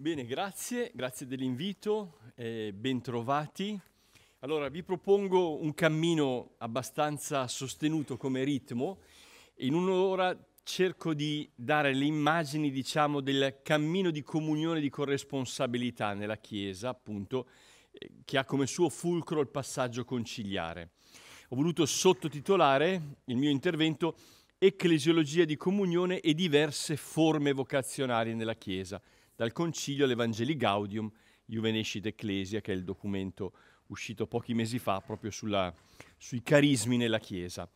Bene, grazie, grazie dell'invito, eh, bentrovati. Allora, vi propongo un cammino abbastanza sostenuto come ritmo. In un'ora cerco di dare le immagini, diciamo, del cammino di comunione, di corresponsabilità nella Chiesa, appunto, eh, che ha come suo fulcro il passaggio conciliare. Ho voluto sottotitolare il mio intervento Ecclesiologia di comunione e diverse forme vocazionali nella Chiesa dal Concilio all'Evangelii Gaudium Juvenescit Ecclesia, che è il documento uscito pochi mesi fa proprio sulla, sui carismi nella Chiesa.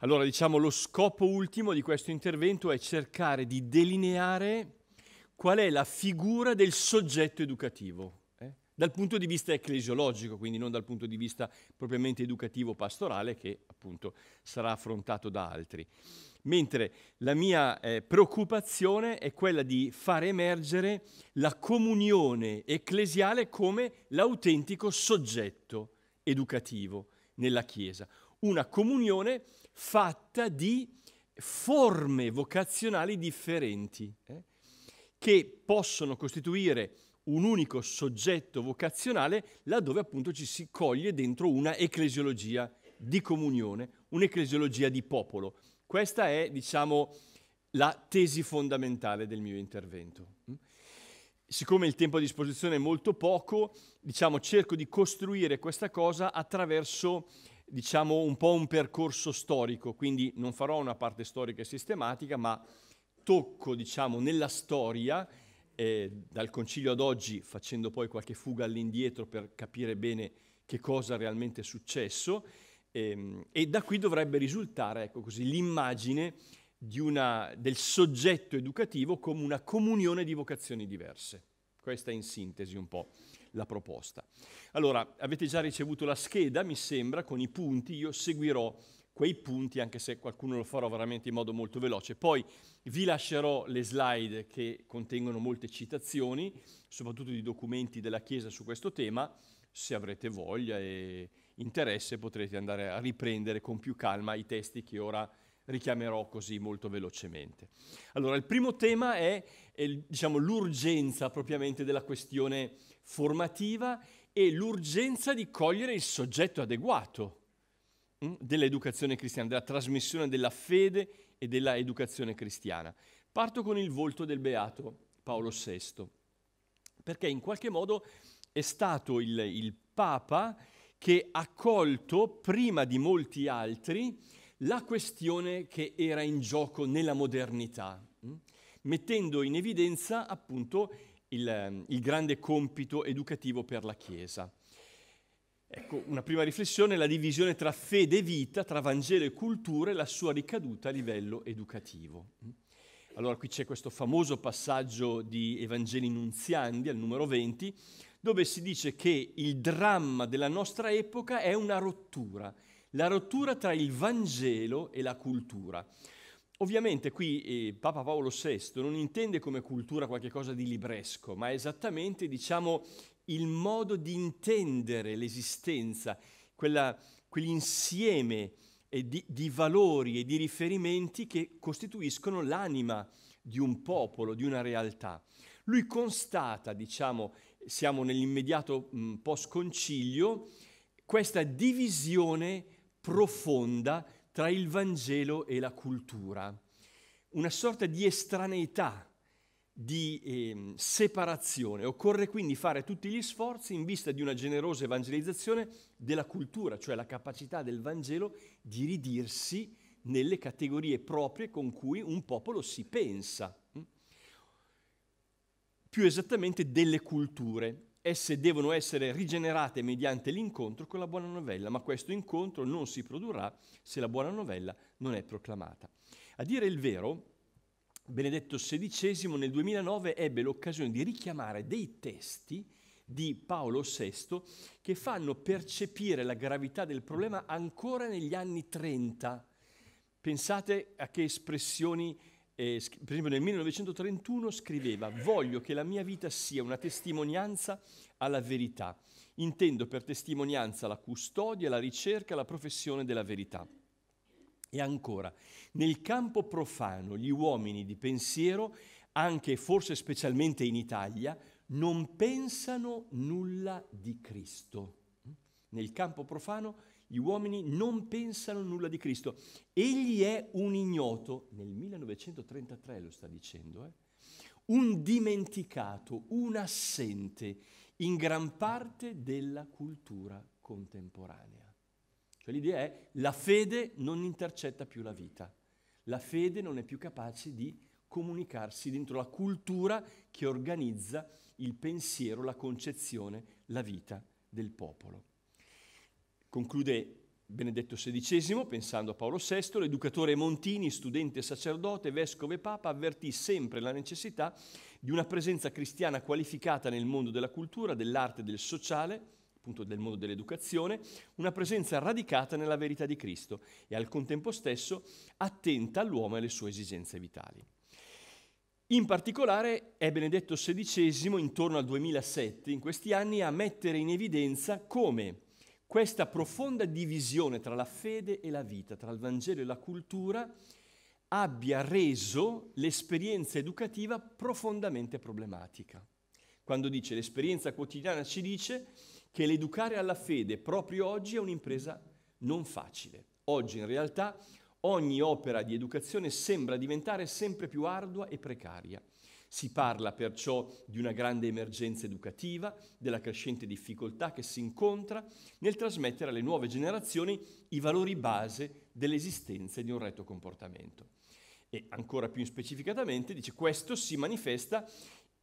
Allora, diciamo, lo scopo ultimo di questo intervento è cercare di delineare qual è la figura del soggetto educativo, eh? dal punto di vista ecclesiologico, quindi non dal punto di vista propriamente educativo pastorale, che appunto sarà affrontato da altri mentre la mia eh, preoccupazione è quella di far emergere la comunione ecclesiale come l'autentico soggetto educativo nella Chiesa, una comunione fatta di forme vocazionali differenti eh, che possono costituire un unico soggetto vocazionale laddove appunto ci si coglie dentro una ecclesiologia di comunione, un'ecclesiologia di popolo. Questa è, diciamo, la tesi fondamentale del mio intervento. Mm? Siccome il tempo a disposizione è molto poco, diciamo, cerco di costruire questa cosa attraverso diciamo, un po' un percorso storico, quindi non farò una parte storica e sistematica, ma tocco diciamo, nella storia, eh, dal concilio ad oggi, facendo poi qualche fuga all'indietro per capire bene che cosa realmente è successo, e, ehm, e da qui dovrebbe risultare ecco così, l'immagine una, del soggetto educativo come una comunione di vocazioni diverse. Questa è in sintesi un po' la proposta. Allora, avete già ricevuto la scheda, mi sembra, con i punti, io seguirò quei punti, anche se qualcuno lo farò veramente in modo molto veloce. Poi vi lascerò le slide che contengono molte citazioni, soprattutto di documenti della Chiesa su questo tema, se avrete voglia e, interesse potrete andare a riprendere con più calma i testi che ora richiamerò così molto velocemente. Allora, il primo tema è, è diciamo, l'urgenza propriamente della questione formativa e l'urgenza di cogliere il soggetto adeguato mm, dell'educazione cristiana, della trasmissione della fede e della educazione cristiana. Parto con il volto del beato Paolo VI, perché in qualche modo è stato il, il Papa che ha colto prima di molti altri la questione che era in gioco nella modernità, mm? mettendo in evidenza appunto il, ehm, il grande compito educativo per la Chiesa. Ecco, una prima riflessione la divisione tra fede e vita, tra Vangelo e cultura e la sua ricaduta a livello educativo. Mm? Allora qui c'è questo famoso passaggio di Evangeli Nunziandi al numero 20, dove si dice che il dramma della nostra epoca è una rottura, la rottura tra il Vangelo e la cultura. Ovviamente qui eh, Papa Paolo VI non intende come cultura qualcosa di libresco, ma esattamente diciamo il modo di intendere l'esistenza, quella, quell'insieme eh, di, di valori e di riferimenti che costituiscono l'anima di un popolo, di una realtà. Lui constata, diciamo, siamo nell'immediato post-concilio, questa divisione profonda tra il Vangelo e la cultura, una sorta di estraneità, di eh, separazione. Occorre quindi fare tutti gli sforzi in vista di una generosa evangelizzazione della cultura, cioè la capacità del Vangelo di ridirsi nelle categorie proprie con cui un popolo si pensa più esattamente delle culture. Esse devono essere rigenerate mediante l'incontro con la buona novella, ma questo incontro non si produrrà se la buona novella non è proclamata. A dire il vero, Benedetto XVI nel 2009 ebbe l'occasione di richiamare dei testi di Paolo VI che fanno percepire la gravità del problema ancora negli anni 30. Pensate a che espressioni eh, per esempio nel 1931 scriveva voglio che la mia vita sia una testimonianza alla verità, intendo per testimonianza la custodia, la ricerca, la professione della verità. E ancora, nel campo profano gli uomini di pensiero, anche e forse specialmente in Italia, non pensano nulla di Cristo. Nel campo profano gli uomini non pensano nulla di Cristo. Egli è un ignoto, nel 1933 lo sta dicendo, eh? un dimenticato, un assente in gran parte della cultura contemporanea. Cioè l'idea è la fede non intercetta più la vita, la fede non è più capace di comunicarsi dentro la cultura che organizza il pensiero, la concezione, la vita del popolo. Conclude Benedetto XVI, pensando a Paolo VI, l'educatore Montini, studente, sacerdote, vescovo e papa, avvertì sempre la necessità di una presenza cristiana qualificata nel mondo della cultura, dell'arte e del sociale, appunto del mondo dell'educazione, una presenza radicata nella verità di Cristo e al contempo stesso attenta all'uomo e alle sue esigenze vitali. In particolare è Benedetto XVI, intorno al 2007, in questi anni, a mettere in evidenza come questa profonda divisione tra la fede e la vita, tra il Vangelo e la cultura, abbia reso l'esperienza educativa profondamente problematica. Quando dice l'esperienza quotidiana ci dice che l'educare alla fede proprio oggi è un'impresa non facile. Oggi in realtà ogni opera di educazione sembra diventare sempre più ardua e precaria. Si parla perciò di una grande emergenza educativa, della crescente difficoltà che si incontra nel trasmettere alle nuove generazioni i valori base dell'esistenza e di un retto comportamento. E ancora più specificatamente dice questo si manifesta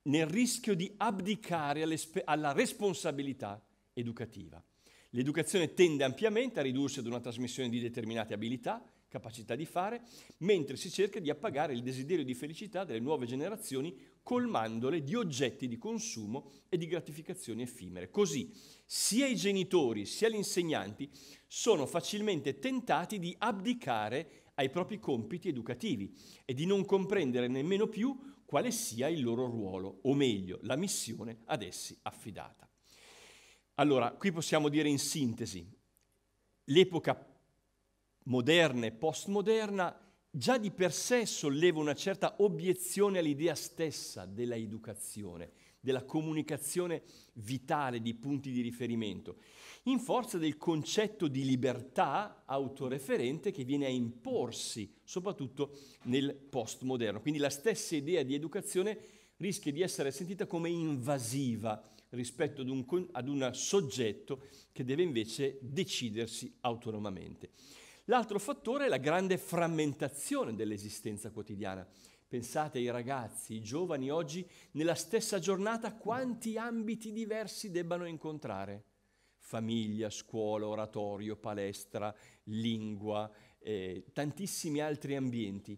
nel rischio di abdicare alla responsabilità educativa. L'educazione tende ampiamente a ridursi ad una trasmissione di determinate abilità, capacità di fare, mentre si cerca di appagare il desiderio di felicità delle nuove generazioni colmandole di oggetti di consumo e di gratificazioni effimere. Così sia i genitori sia gli insegnanti sono facilmente tentati di abdicare ai propri compiti educativi e di non comprendere nemmeno più quale sia il loro ruolo, o meglio, la missione ad essi affidata. Allora, qui possiamo dire in sintesi, l'epoca moderna e postmoderna già di per sé solleva una certa obiezione all'idea stessa della educazione, della comunicazione vitale di punti di riferimento, in forza del concetto di libertà autoreferente che viene a imporsi soprattutto nel postmoderno. Quindi la stessa idea di educazione rischia di essere sentita come invasiva rispetto ad un, ad un soggetto che deve invece decidersi autonomamente. L'altro fattore è la grande frammentazione dell'esistenza quotidiana. Pensate ai ragazzi, ai giovani oggi, nella stessa giornata quanti ambiti diversi debbano incontrare. Famiglia, scuola, oratorio, palestra, lingua, eh, tantissimi altri ambienti.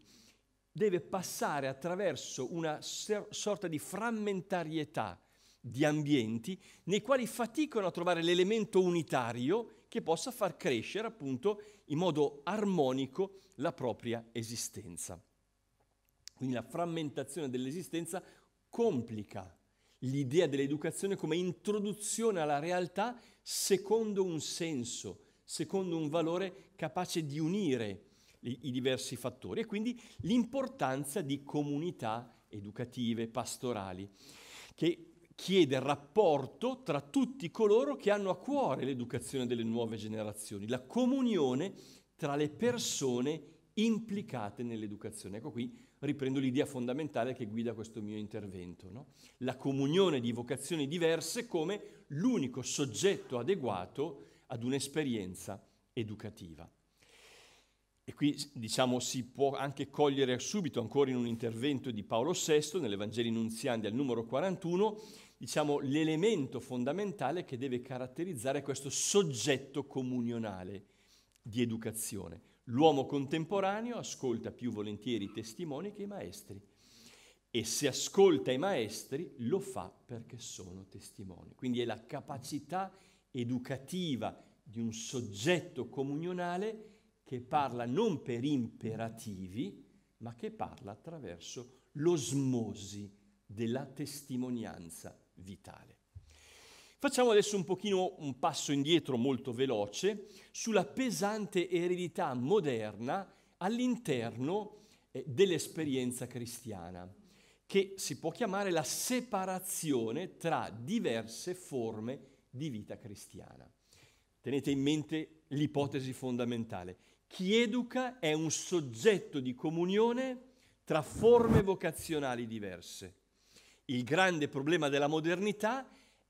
Deve passare attraverso una ser- sorta di frammentarietà di ambienti nei quali faticano a trovare l'elemento unitario che possa far crescere appunto in modo armonico la propria esistenza. Quindi la frammentazione dell'esistenza complica l'idea dell'educazione come introduzione alla realtà secondo un senso, secondo un valore capace di unire i, diversi fattori e quindi l'importanza di comunità educative, pastorali, che chiede rapporto tra tutti coloro che hanno a cuore l'educazione delle nuove generazioni, la comunione tra le persone implicate nell'educazione. Ecco qui riprendo l'idea fondamentale che guida questo mio intervento, no? la comunione di vocazioni diverse come l'unico soggetto adeguato ad un'esperienza educativa. E qui diciamo si può anche cogliere subito, ancora in un intervento di Paolo VI, nell'Evangelio Nunziandi al numero 41, diciamo, l'elemento fondamentale che deve caratterizzare questo soggetto comunionale di educazione. L'uomo contemporaneo ascolta più volentieri i testimoni che i maestri e se ascolta i maestri lo fa perché sono testimoni. Quindi è la capacità educativa di un soggetto comunionale che parla non per imperativi, ma che parla attraverso l'osmosi della testimonianza vitale. Facciamo adesso un pochino un passo indietro molto veloce sulla pesante eredità moderna all'interno eh, dell'esperienza cristiana, che si può chiamare la separazione tra diverse forme di vita cristiana. Tenete in mente l'ipotesi fondamentale. Chi educa è un soggetto di comunione tra forme vocazionali diverse il grande problema della modernità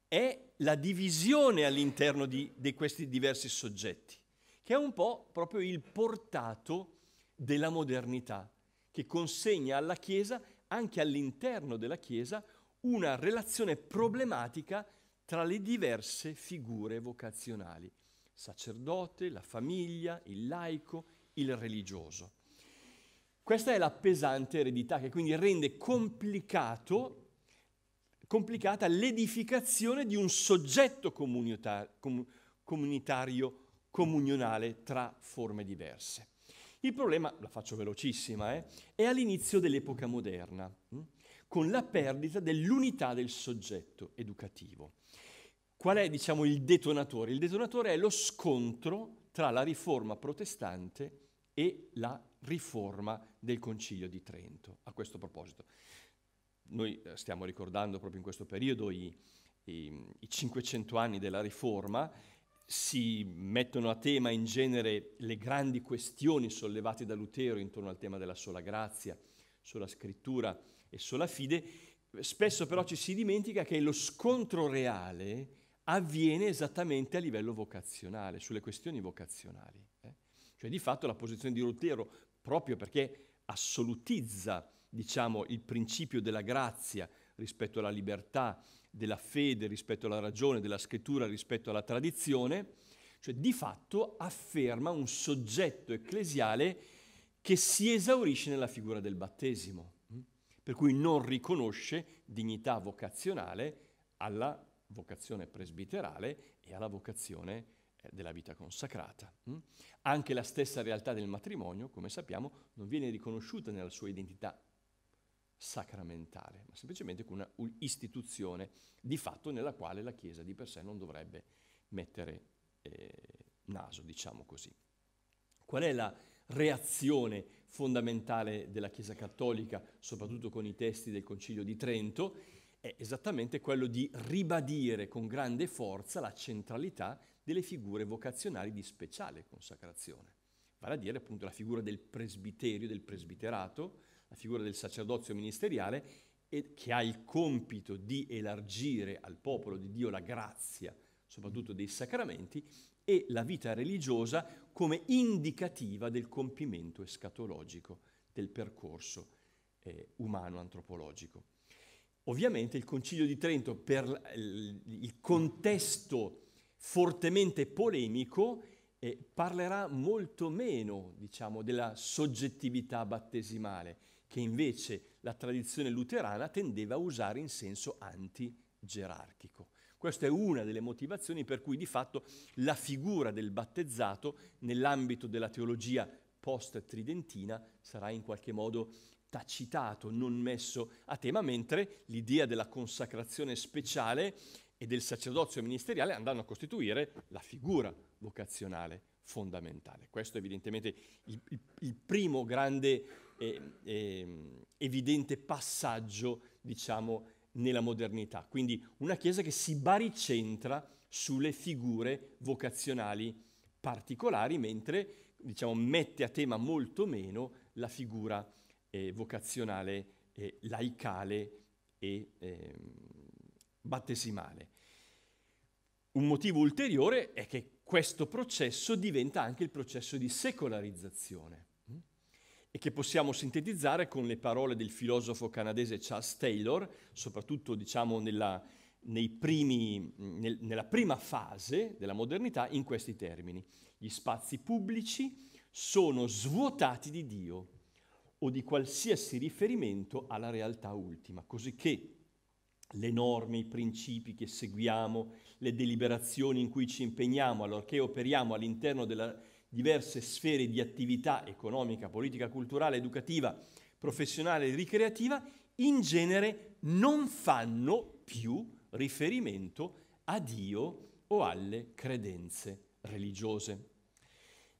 è la divisione all'interno di, di questi diversi soggetti, che è un po' proprio il portato della modernità, che consegna alla Chiesa, anche all'interno della Chiesa, una relazione problematica tra le diverse figure vocazionali, sacerdote, la famiglia, il laico, il religioso. Questa è la pesante eredità che quindi rende complicato complicata l'edificazione di un soggetto comunitario comunionale tra forme diverse. Il problema, la faccio velocissima, eh, è all'inizio dell'epoca moderna, hm, con la perdita dell'unità del soggetto educativo. Qual è, diciamo, il detonatore? Il detonatore è lo scontro tra la riforma protestante e la riforma del Concilio di Trento. A questo proposito, noi eh, stiamo ricordando proprio in questo periodo i, i, i 500 anni della Riforma, si mettono a tema in genere le grandi questioni sollevate da Lutero intorno al tema della sola grazia, sola scrittura e sola fide, spesso però ci si dimentica che lo scontro reale avviene esattamente a livello vocazionale, sulle questioni vocazionali. Eh? Cioè di fatto la posizione di Lutero, proprio perché assolutizza diciamo, il principio della grazia rispetto alla libertà, della fede rispetto alla ragione, della scrittura rispetto alla tradizione, cioè di fatto afferma un soggetto ecclesiale che si esaurisce nella figura del battesimo, mm? per cui non riconosce dignità vocazionale alla vocazione presbiterale e alla vocazione eh, della vita consacrata. Mm? Anche la stessa realtà del matrimonio, come sappiamo, non viene riconosciuta nella sua identità sacramentale, ma semplicemente con una istituzione di fatto nella quale la Chiesa di per sé non dovrebbe mettere eh, naso, diciamo così. Qual è la reazione fondamentale della Chiesa cattolica, soprattutto con i testi del Concilio di Trento? È esattamente quello di ribadire con grande forza la centralità delle figure vocazionali di speciale consacrazione, vale a dire appunto la figura del presbiterio, del presbiterato, la figura del sacerdozio ministeriale, che ha il compito di elargire al popolo di Dio la grazia, soprattutto dei sacramenti, e la vita religiosa come indicativa del compimento escatologico, del percorso eh, umano antropologico. Ovviamente il Concilio di Trento, per il contesto fortemente polemico, eh, parlerà molto meno diciamo, della soggettività battesimale che invece la tradizione luterana tendeva a usare in senso anti-gerarchico. Questa è una delle motivazioni per cui di fatto la figura del battezzato nell'ambito della teologia post-tridentina sarà in qualche modo tacitato, non messo a tema, mentre l'idea della consacrazione speciale e del sacerdozio ministeriale andranno a costituire la figura vocazionale fondamentale. Questo è evidentemente il, il, il primo grande eh, eh, evidente passaggio, diciamo, nella modernità. Quindi una Chiesa che si baricentra sulle figure vocazionali particolari, mentre diciamo, mette a tema molto meno la figura eh, vocazionale eh, laicale e eh, battesimale. Un motivo ulteriore è che questo processo diventa anche il processo di secolarizzazione e che possiamo sintetizzare con le parole del filosofo canadese Charles Taylor, soprattutto diciamo, nella, primi, nel, nella prima fase della modernità, in questi termini. Gli spazi pubblici sono svuotati di Dio o di qualsiasi riferimento alla realtà ultima, così che le norme, i principi che seguiamo, le deliberazioni in cui ci impegniamo allorché operiamo all'interno della diverse sfere di attività economica, politica, culturale, educativa, professionale e ricreativa, in genere non fanno più riferimento a Dio o alle credenze religiose.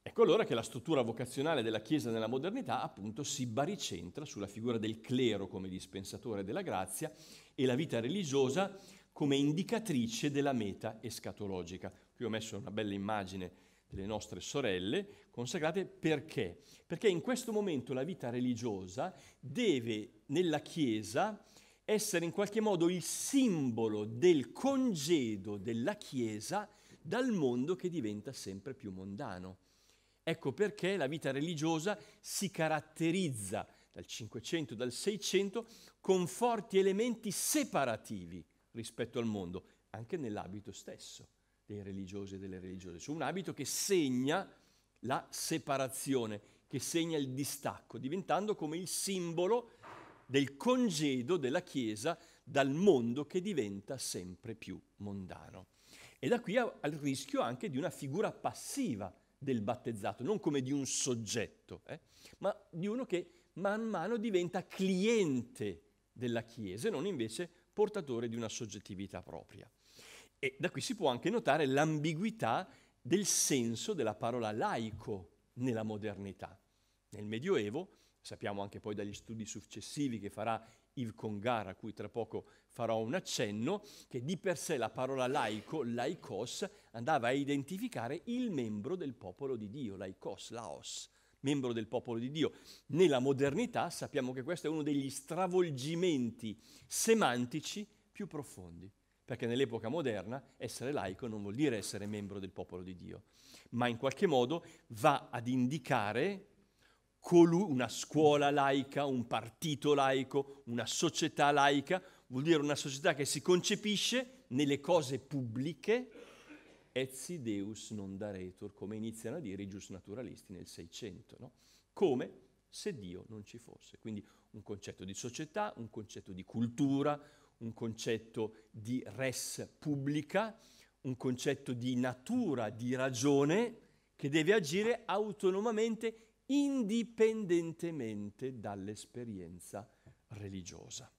Ecco allora che la struttura vocazionale della Chiesa nella modernità appunto si baricentra sulla figura del clero come dispensatore della grazia e la vita religiosa come indicatrice della meta escatologica. Qui ho messo una bella immagine delle nostre sorelle consacrate perché? Perché in questo momento la vita religiosa deve nella Chiesa essere in qualche modo il simbolo del congedo della Chiesa dal mondo che diventa sempre più mondano. Ecco perché la vita religiosa si caratterizza dal 500 e dal 600 con forti elementi separativi rispetto al mondo, anche nell'abito stesso dei religiosi e delle religiose, su un abito che segna la separazione, che segna il distacco, diventando come il simbolo del congedo della Chiesa dal mondo che diventa sempre più mondano. E da qui al rischio anche di una figura passiva del battezzato, non come di un soggetto, eh, ma di uno che man mano diventa cliente della Chiesa e non invece portatore di una soggettività propria. E da qui si può anche notare l'ambiguità del senso della parola laico nella modernità. Nel Medioevo, sappiamo anche poi dagli studi successivi che farà Yves Congar, a cui tra poco farò un accenno, che di per sé la parola laico, laicos, andava a identificare il membro del popolo di Dio, laicos, laos, membro del popolo di Dio. Nella modernità sappiamo che questo è uno degli stravolgimenti semantici più profondi perché nell'epoca moderna essere laico non vuol dire essere membro del popolo di Dio, ma in qualche modo va ad indicare una scuola laica, un partito laico, una società laica, vuol dire una società che si concepisce nelle cose pubbliche, etsi deus non daretur, come iniziano a dire i giusnaturalisti nel Seicento, no? come se Dio non ci fosse. Quindi un concetto di società, un concetto di cultura, un concetto di res pubblica, un concetto di natura, di ragione, che deve agire autonomamente, indipendentemente dall'esperienza religiosa.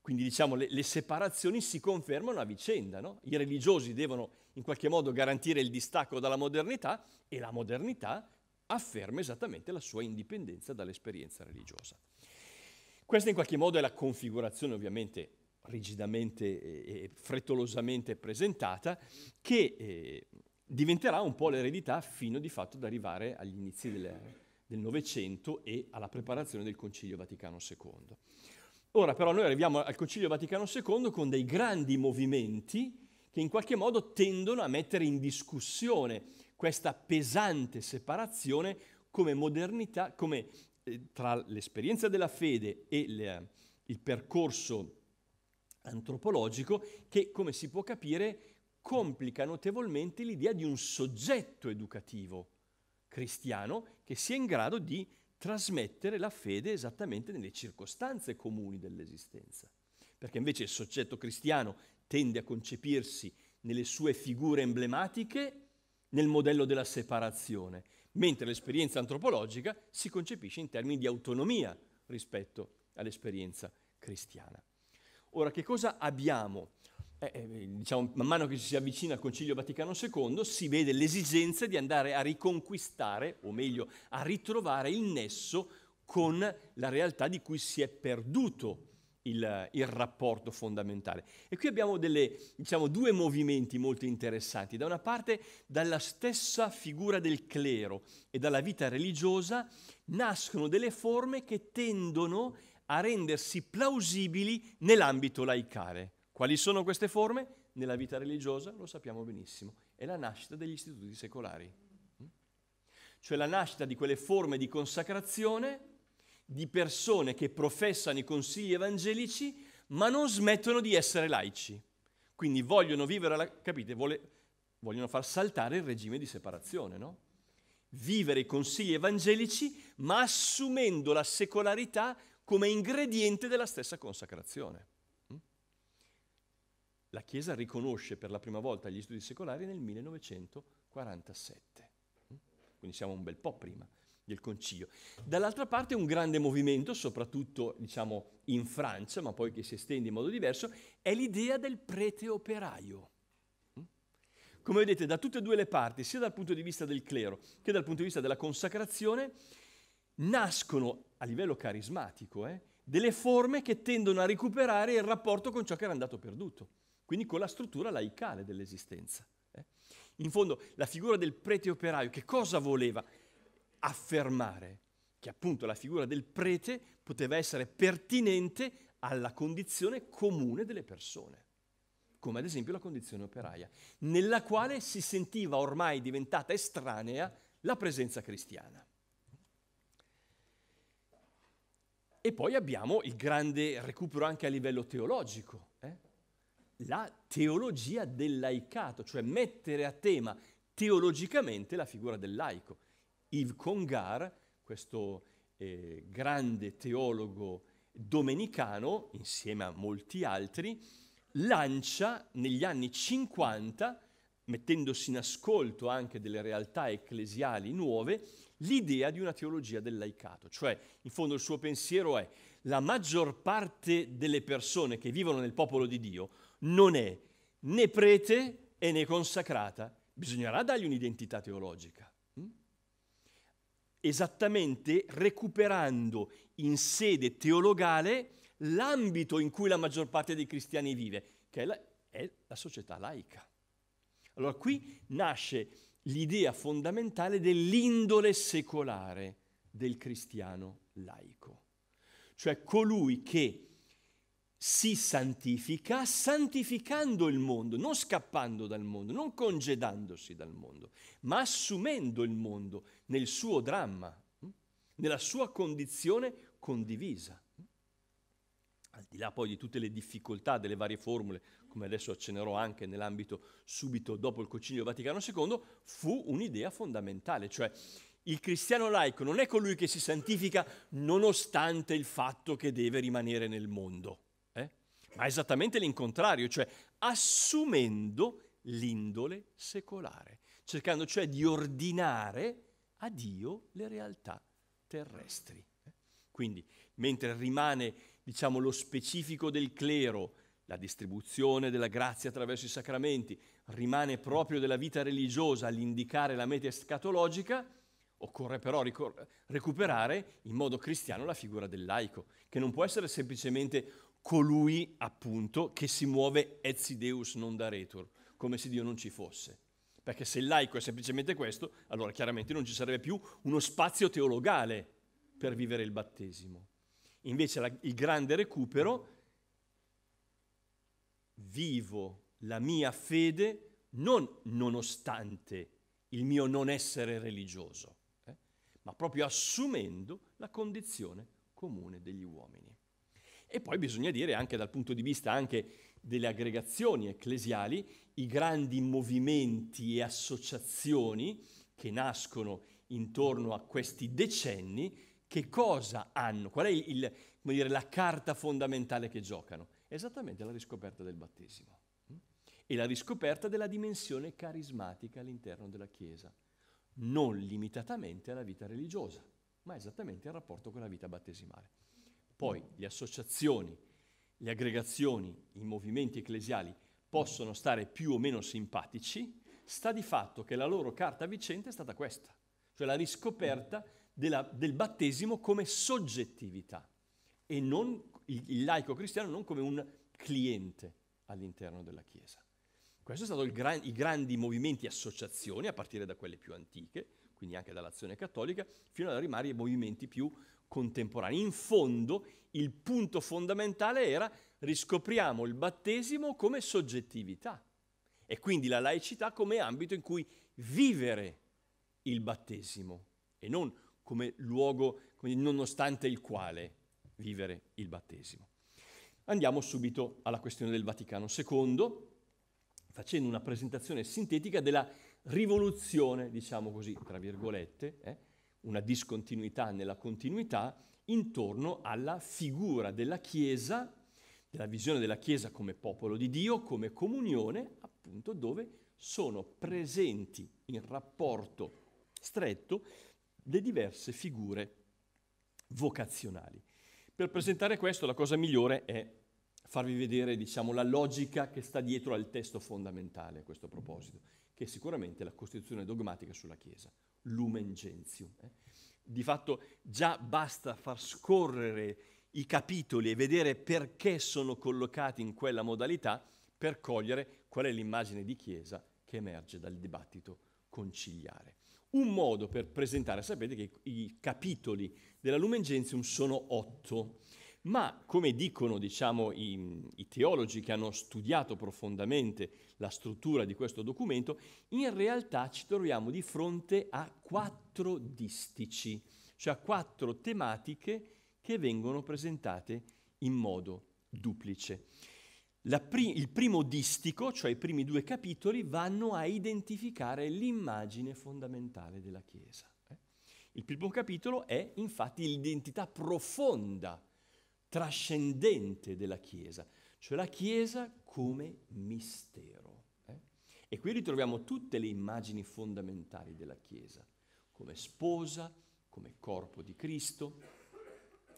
Quindi diciamo le, le separazioni si confermano a vicenda, no? I religiosi devono in qualche modo garantire il distacco dalla modernità e la modernità afferma esattamente la sua indipendenza dall'esperienza religiosa. Questa in qualche modo è la configurazione ovviamente rigidamente e frettolosamente presentata che eh, diventerà un po' l'eredità fino di fatto ad arrivare agli inizi del Novecento e alla preparazione del Concilio Vaticano II. Ora però noi arriviamo al Concilio Vaticano II con dei grandi movimenti che in qualche modo tendono a mettere in discussione questa pesante separazione come modernità, come eh, tra l'esperienza della fede e le, eh, il percorso antropologico che, come si può capire, complica notevolmente l'idea di un soggetto educativo cristiano che sia in grado di trasmettere la fede esattamente nelle circostanze comuni dell'esistenza. Perché invece il soggetto cristiano tende a concepirsi nelle sue figure emblematiche, nel modello della separazione, mentre l'esperienza antropologica si concepisce in termini di autonomia rispetto all'esperienza cristiana. Ora, che cosa abbiamo? Eh, eh diciamo, man mano che ci si avvicina al Concilio Vaticano II si vede l'esigenza di andare a riconquistare, o meglio, a ritrovare il nesso con la realtà di cui si è perduto il, il, rapporto fondamentale. E qui abbiamo delle, diciamo, due movimenti molto interessanti. Da una parte, dalla stessa figura del clero e dalla vita religiosa nascono delle forme che tendono a rendersi plausibili nell'ambito laicale. Quali sono queste forme? Nella vita religiosa lo sappiamo benissimo, è la nascita degli istituti secolari. Mm? Cioè la nascita di quelle forme di consacrazione di persone che professano i consigli evangelici ma non smettono di essere laici. Quindi vogliono vivere, la, capite, vole, vogliono far saltare il regime di separazione, no? Vivere i consigli evangelici ma assumendo la secolarità come ingrediente della stessa consacrazione. Mm? La Chiesa riconosce per la prima volta gli studi secolari nel 1947, mm? quindi siamo un bel po' prima del concilio. Dall'altra parte un grande movimento, soprattutto diciamo, in Francia, ma poi che si estende in modo diverso, è l'idea del prete operaio. Mm? Come vedete, da tutte e due le parti, sia dal punto di vista del clero che dal punto di vista della consacrazione, nascono a livello carismatico eh, delle forme che tendono a recuperare il rapporto con ciò che era andato perduto, quindi con la struttura laicale dell'esistenza. Eh. In fondo, la figura del prete operaio, che cosa voleva? affermare che appunto la figura del prete poteva essere pertinente alla condizione comune delle persone, come ad esempio la condizione operaia, nella quale si sentiva ormai diventata estranea la presenza cristiana. E poi abbiamo il grande recupero anche a livello teologico, eh? la teologia del laicato, cioè mettere a tema teologicamente la figura del laico. Yves Congar, questo eh, grande teologo domenicano, insieme a molti altri, lancia negli anni 50, mettendosi in ascolto anche delle realtà ecclesiali nuove, l'idea di una teologia del laicato. Cioè, in fondo il suo pensiero è la maggior parte delle persone che vivono nel popolo di Dio non è né prete e né consacrata. Bisognerà dargli un'identità teologica esattamente recuperando in sede teologale l'ambito in cui la maggior parte dei cristiani vive, che è la, è la società laica. Allora qui nasce l'idea fondamentale dell'indole secolare del cristiano laico, cioè colui che si santifica santificando il mondo, non scappando dal mondo, non congedandosi dal mondo, ma assumendo il mondo nel suo dramma, hm? nella sua condizione condivisa. Al di là poi di tutte le difficoltà delle varie formule, come adesso accennerò anche nell'ambito subito dopo il Concilio Vaticano II, fu un'idea fondamentale, cioè il cristiano laico non è colui che si santifica nonostante il fatto che deve rimanere nel mondo ma esattamente l'incontrario, cioè assumendo l'indole secolare, cercando cioè di ordinare a Dio le realtà terrestri. Quindi, mentre rimane, diciamo, lo specifico del clero, la distribuzione della grazia attraverso i sacramenti, rimane proprio della vita religiosa l'indicare la meta escatologica, occorre però ricor- recuperare in modo cristiano la figura del laico, che non può essere semplicemente colui appunto che si muove etsi Deus non daretur, come se Dio non ci fosse. Perché se il laico è semplicemente questo, allora chiaramente non ci sarebbe più uno spazio teologale per vivere il battesimo. Invece la, il grande recupero, vivo la mia fede non nonostante il mio non essere religioso, eh, ma proprio assumendo la condizione comune degli uomini. E poi bisogna dire anche dal punto di vista anche delle aggregazioni ecclesiali, i grandi movimenti e associazioni che nascono intorno a questi decenni, che cosa hanno, qual è il, dire, la carta fondamentale che giocano? esattamente la riscoperta del battesimo mm? e la riscoperta della dimensione carismatica all'interno della Chiesa, non limitatamente alla vita religiosa, ma esattamente al rapporto con la vita battesimale. Poi le associazioni, le aggregazioni, i movimenti ecclesiali possono stare più o meno simpatici, sta di fatto che la loro carta vincente è stata questa, cioè la riscoperta della, del battesimo come soggettività e non, il, il laico cristiano non come un cliente all'interno della Chiesa. Questo è stato gran, i grandi movimenti e associazioni, a partire da quelle più antiche, quindi anche dall'azione cattolica, fino ad arrivare ai movimenti più contemporanei. In fondo il punto fondamentale era riscopriamo il battesimo come soggettività e quindi la laicità come ambito in cui vivere il battesimo e non come luogo nonostante il quale vivere il battesimo. Andiamo subito alla questione del Vaticano II, facendo una presentazione sintetica della rivoluzione, diciamo così, tra virgolette, eh, una discontinuità nella continuità, intorno alla figura della Chiesa, della visione della Chiesa come popolo di Dio, come comunione, appunto dove sono presenti in rapporto stretto le diverse figure vocazionali. Per presentare questo la cosa migliore è farvi vedere diciamo, la logica che sta dietro al testo fondamentale a questo proposito che è sicuramente la costituzione dogmatica sulla Chiesa, Lumen Gentium. Eh? Di fatto già basta far scorrere i capitoli e vedere perché sono collocati in quella modalità per cogliere qual è l'immagine di Chiesa che emerge dal dibattito conciliare. Un modo per presentare, sapete che i capitoli della Lumen Gentium sono otto ma come dicono diciamo, i, i, teologi che hanno studiato profondamente la struttura di questo documento, in realtà ci troviamo di fronte a quattro distici, cioè a quattro tematiche che vengono presentate in modo duplice. Pri- il primo distico, cioè i primi due capitoli, vanno a identificare l'immagine fondamentale della Chiesa. Eh. Il primo capitolo è infatti l'identità profonda trascendente della Chiesa, cioè la Chiesa come mistero. Eh? E qui ritroviamo tutte le immagini fondamentali della Chiesa, come sposa, come corpo di Cristo,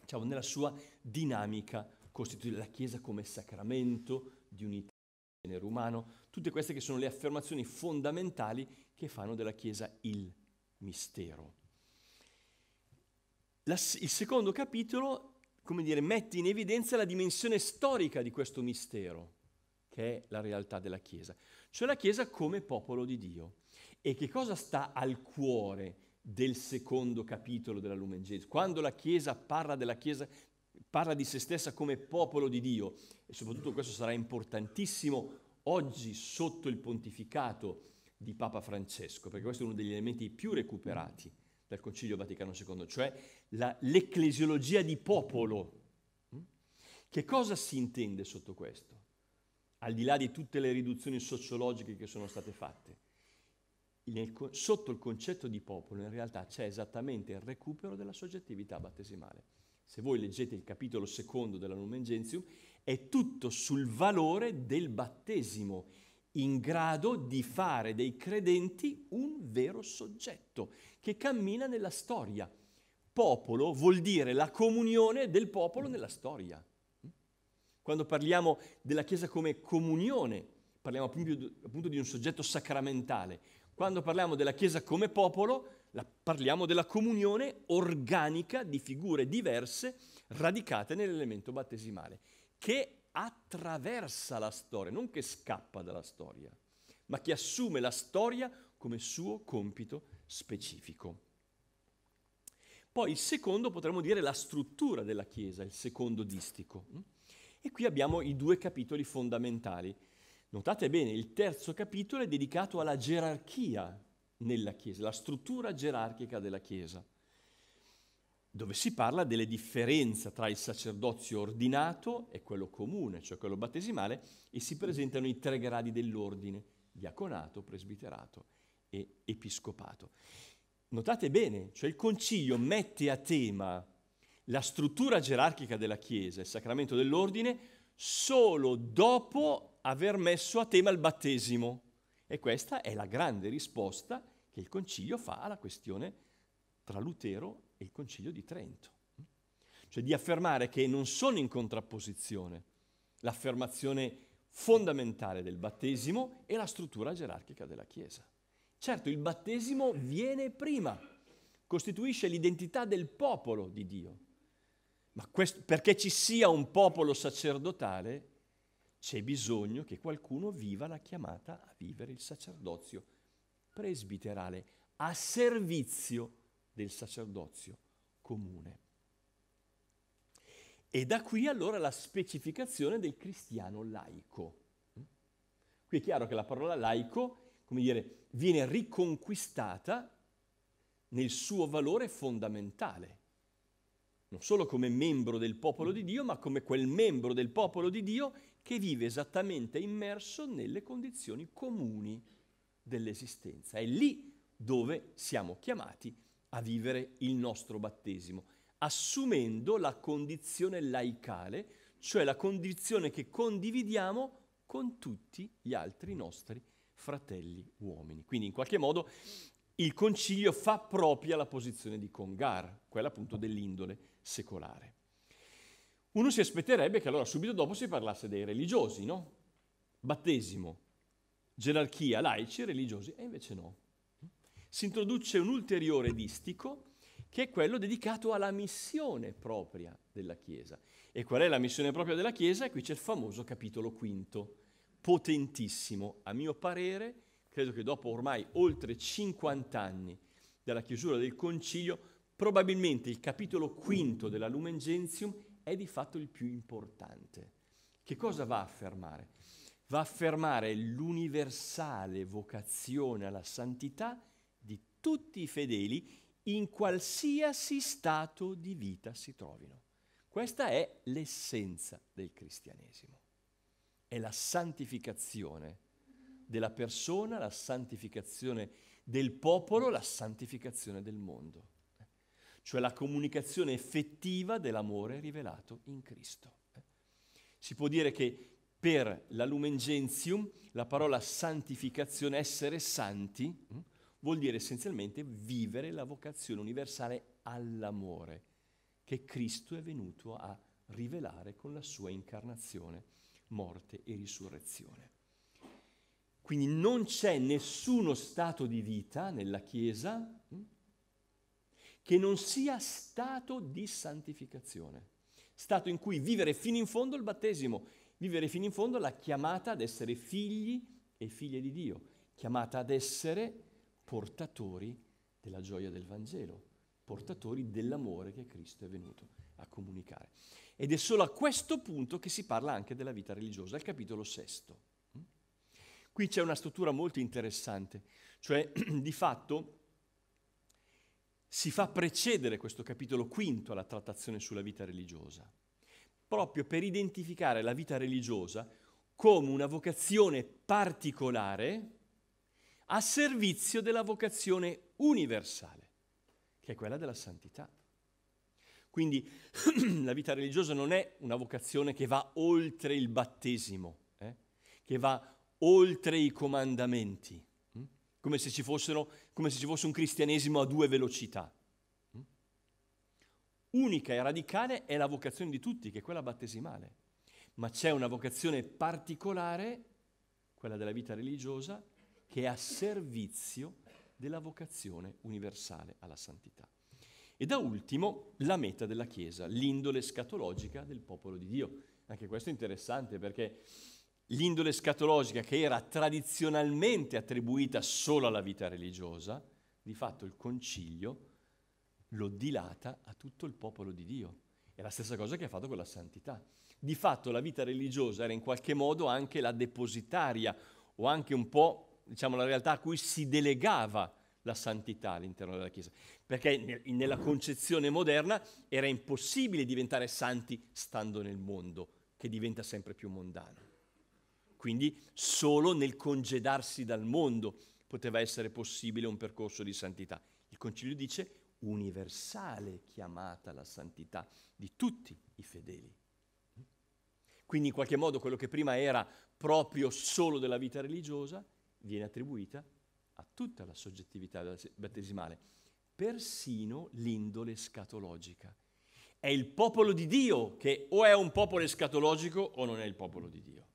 diciamo nella sua dinamica costituita, la Chiesa come sacramento di unità del genere umano, tutte queste che sono le affermazioni fondamentali che fanno della Chiesa il mistero. La, il secondo capitolo come dire, mette in evidenza la dimensione storica di questo mistero, che è la realtà della Chiesa, cioè la Chiesa come popolo di Dio. E che cosa sta al cuore del secondo capitolo della Lumen Gentium? Quando la Chiesa parla della Chiesa parla di se stessa come popolo di Dio e soprattutto questo sarà importantissimo oggi sotto il pontificato di Papa Francesco, perché questo è uno degli elementi più recuperati dal Concilio Vaticano II, cioè la, l'ecclesiologia di popolo. Mm? Che cosa si intende sotto questo? Al di là di tutte le riduzioni sociologiche che sono state fatte, nel, sotto il concetto di popolo in realtà c'è esattamente il recupero della soggettività battesimale. Se voi leggete il capitolo secondo della Lumen Gentium, è tutto sul valore del battesimo in grado di fare dei credenti un vero soggetto che cammina nella storia. Popolo vuol dire la comunione del popolo nella storia. Quando parliamo della Chiesa come comunione, parliamo appunto di un soggetto sacramentale. Quando parliamo della Chiesa come popolo, parliamo della comunione organica di figure diverse radicate nell'elemento battesimale, che attraversa la storia, non che scappa dalla storia, ma che assume la storia come suo compito specifico. Poi il secondo potremmo dire la struttura della Chiesa, il secondo distico. Mm? E qui abbiamo i due capitoli fondamentali. Notate bene, il terzo capitolo è dedicato alla gerarchia nella Chiesa, la struttura gerarchica della Chiesa dove si parla delle differenze tra il sacerdozio ordinato e quello comune, cioè quello battesimale, e si presentano i tre gradi dell'ordine, diaconato, presbiterato e episcopato. Notate bene, cioè il concilio mette a tema la struttura gerarchica della Chiesa, il sacramento dell'ordine, solo dopo aver messo a tema il battesimo. E questa è la grande risposta che il concilio fa alla questione tra Lutero e il Concilio di Trento. Cioè di affermare che non sono in contrapposizione l'affermazione fondamentale del battesimo e la struttura gerarchica della Chiesa. Certo, il battesimo viene prima, costituisce l'identità del popolo di Dio, ma questo, perché ci sia un popolo sacerdotale c'è bisogno che qualcuno viva la chiamata a vivere il sacerdozio presbiterale a servizio di del sacerdozio comune. E da qui allora la specificazione del cristiano laico. Mm? Qui è chiaro che la parola laico, come dire, viene riconquistata nel suo valore fondamentale, non solo come membro del popolo di Dio, ma come quel membro del popolo di Dio che vive esattamente immerso nelle condizioni comuni dell'esistenza. È lì dove siamo chiamati a vivere il nostro battesimo, assumendo la condizione laicale, cioè la condizione che condividiamo con tutti gli altri nostri fratelli uomini. Quindi in qualche modo il concilio fa propria la posizione di Congar, quella appunto dell'indole secolare. Uno si aspetterebbe che allora subito dopo si parlasse dei religiosi, no? Battesimo, gerarchia, laici, religiosi, e invece no si introduce un ulteriore distico che è quello dedicato alla missione propria della Chiesa. E qual è la missione propria della Chiesa? E qui c'è il famoso capitolo quinto, potentissimo, a mio parere, credo che dopo ormai oltre 50 anni dalla chiusura del concilio, probabilmente il capitolo quinto della Lumen Gentium è di fatto il più importante. Che cosa va a affermare? Va a affermare l'universale vocazione alla santità tutti i fedeli in qualsiasi stato di vita si trovino. Questa è l'essenza del cristianesimo, è la santificazione della persona, la santificazione del popolo, la santificazione del mondo, cioè la comunicazione effettiva dell'amore rivelato in Cristo. Si può dire che per la Lumen Gentium la parola santificazione, essere santi, vuol dire essenzialmente vivere la vocazione universale all'amore che Cristo è venuto a rivelare con la sua incarnazione, morte e risurrezione. Quindi non c'è nessuno stato di vita nella Chiesa hm, che non sia stato di santificazione, stato in cui vivere fino in fondo il battesimo, vivere fino in fondo la chiamata ad essere figli e figlie di Dio, chiamata ad essere portatori della gioia del Vangelo, portatori dell'amore che Cristo è venuto a comunicare. Ed è solo a questo punto che si parla anche della vita religiosa, al capitolo sesto. Mm? Qui c'è una struttura molto interessante, cioè di fatto si fa precedere questo capitolo quinto alla trattazione sulla vita religiosa, proprio per identificare la vita religiosa come una vocazione particolare, a servizio della vocazione universale, che è quella della santità. Quindi la vita religiosa non è una vocazione che va oltre il battesimo, eh? che va oltre i comandamenti, hm? come, se fossero, come se ci fosse un cristianesimo a due velocità. Hm? Unica e radicale è la vocazione di tutti, che è quella battesimale, ma c'è una vocazione particolare, quella della vita religiosa, che è a servizio della vocazione universale alla santità. E da ultimo la meta della Chiesa, l'indole scatologica del popolo di Dio. Anche questo è interessante perché l'indole scatologica che era tradizionalmente attribuita solo alla vita religiosa, di fatto il concilio lo dilata a tutto il popolo di Dio. È la stessa cosa che ha fatto con la santità. Di fatto la vita religiosa era in qualche modo anche la depositaria o anche un po' diciamo, la realtà a cui si delegava la santità all'interno della Chiesa, perché nella concezione moderna era impossibile diventare santi stando nel mondo, che diventa sempre più mondano. Quindi solo nel congedarsi dal mondo poteva essere possibile un percorso di santità. Il concilio dice universale chiamata la santità di tutti i fedeli. Quindi in qualche modo quello che prima era proprio solo della vita religiosa viene attribuita a tutta la soggettività battesimale, persino l'indole scatologica. È il popolo di Dio che o è un popolo escatologico o non è il popolo di Dio.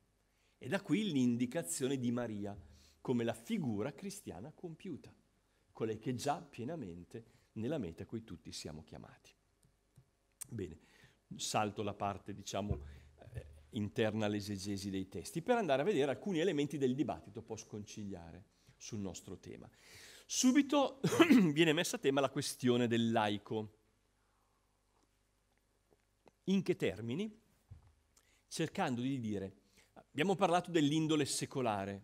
E da qui l'indicazione di Maria come la figura cristiana compiuta, colei che è già pienamente nella meta a cui tutti siamo chiamati. Bene, salto la parte, diciamo, interna all'esegesi dei testi, per andare a vedere alcuni elementi del dibattito post-conciliare sul nostro tema. Subito viene messa a tema la questione del laico. In che termini? Cercando di dire, abbiamo parlato dell'indole secolare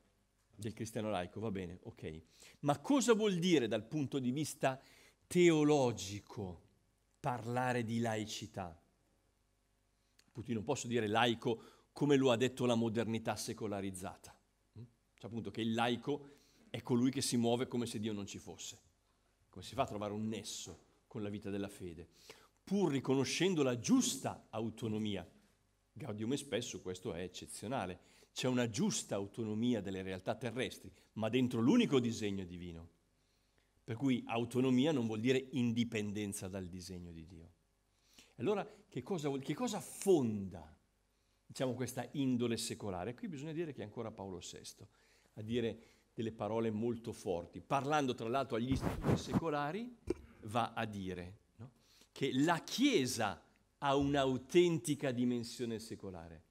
del cristiano laico, va bene, ok, ma cosa vuol dire dal punto di vista teologico parlare di laicità? appunto non posso dire laico come lo ha detto la modernità secolarizzata, mm? cioè appunto che il laico è colui che si muove come se Dio non ci fosse. Come si fa a trovare un nesso con la vita della fede? Pur riconoscendo la giusta autonomia, Gaudium spesso questo è eccezionale, c'è una giusta autonomia delle realtà terrestri, ma dentro l'unico disegno divino. Per cui autonomia non vuol dire indipendenza dal disegno di Dio. Allora che cosa, che cosa fonda diciamo, questa indole secolare? Qui bisogna dire che è ancora Paolo VI a dire delle parole molto forti, parlando tra l'altro agli istituti secolari, va a dire no? che la Chiesa ha un'autentica dimensione secolare.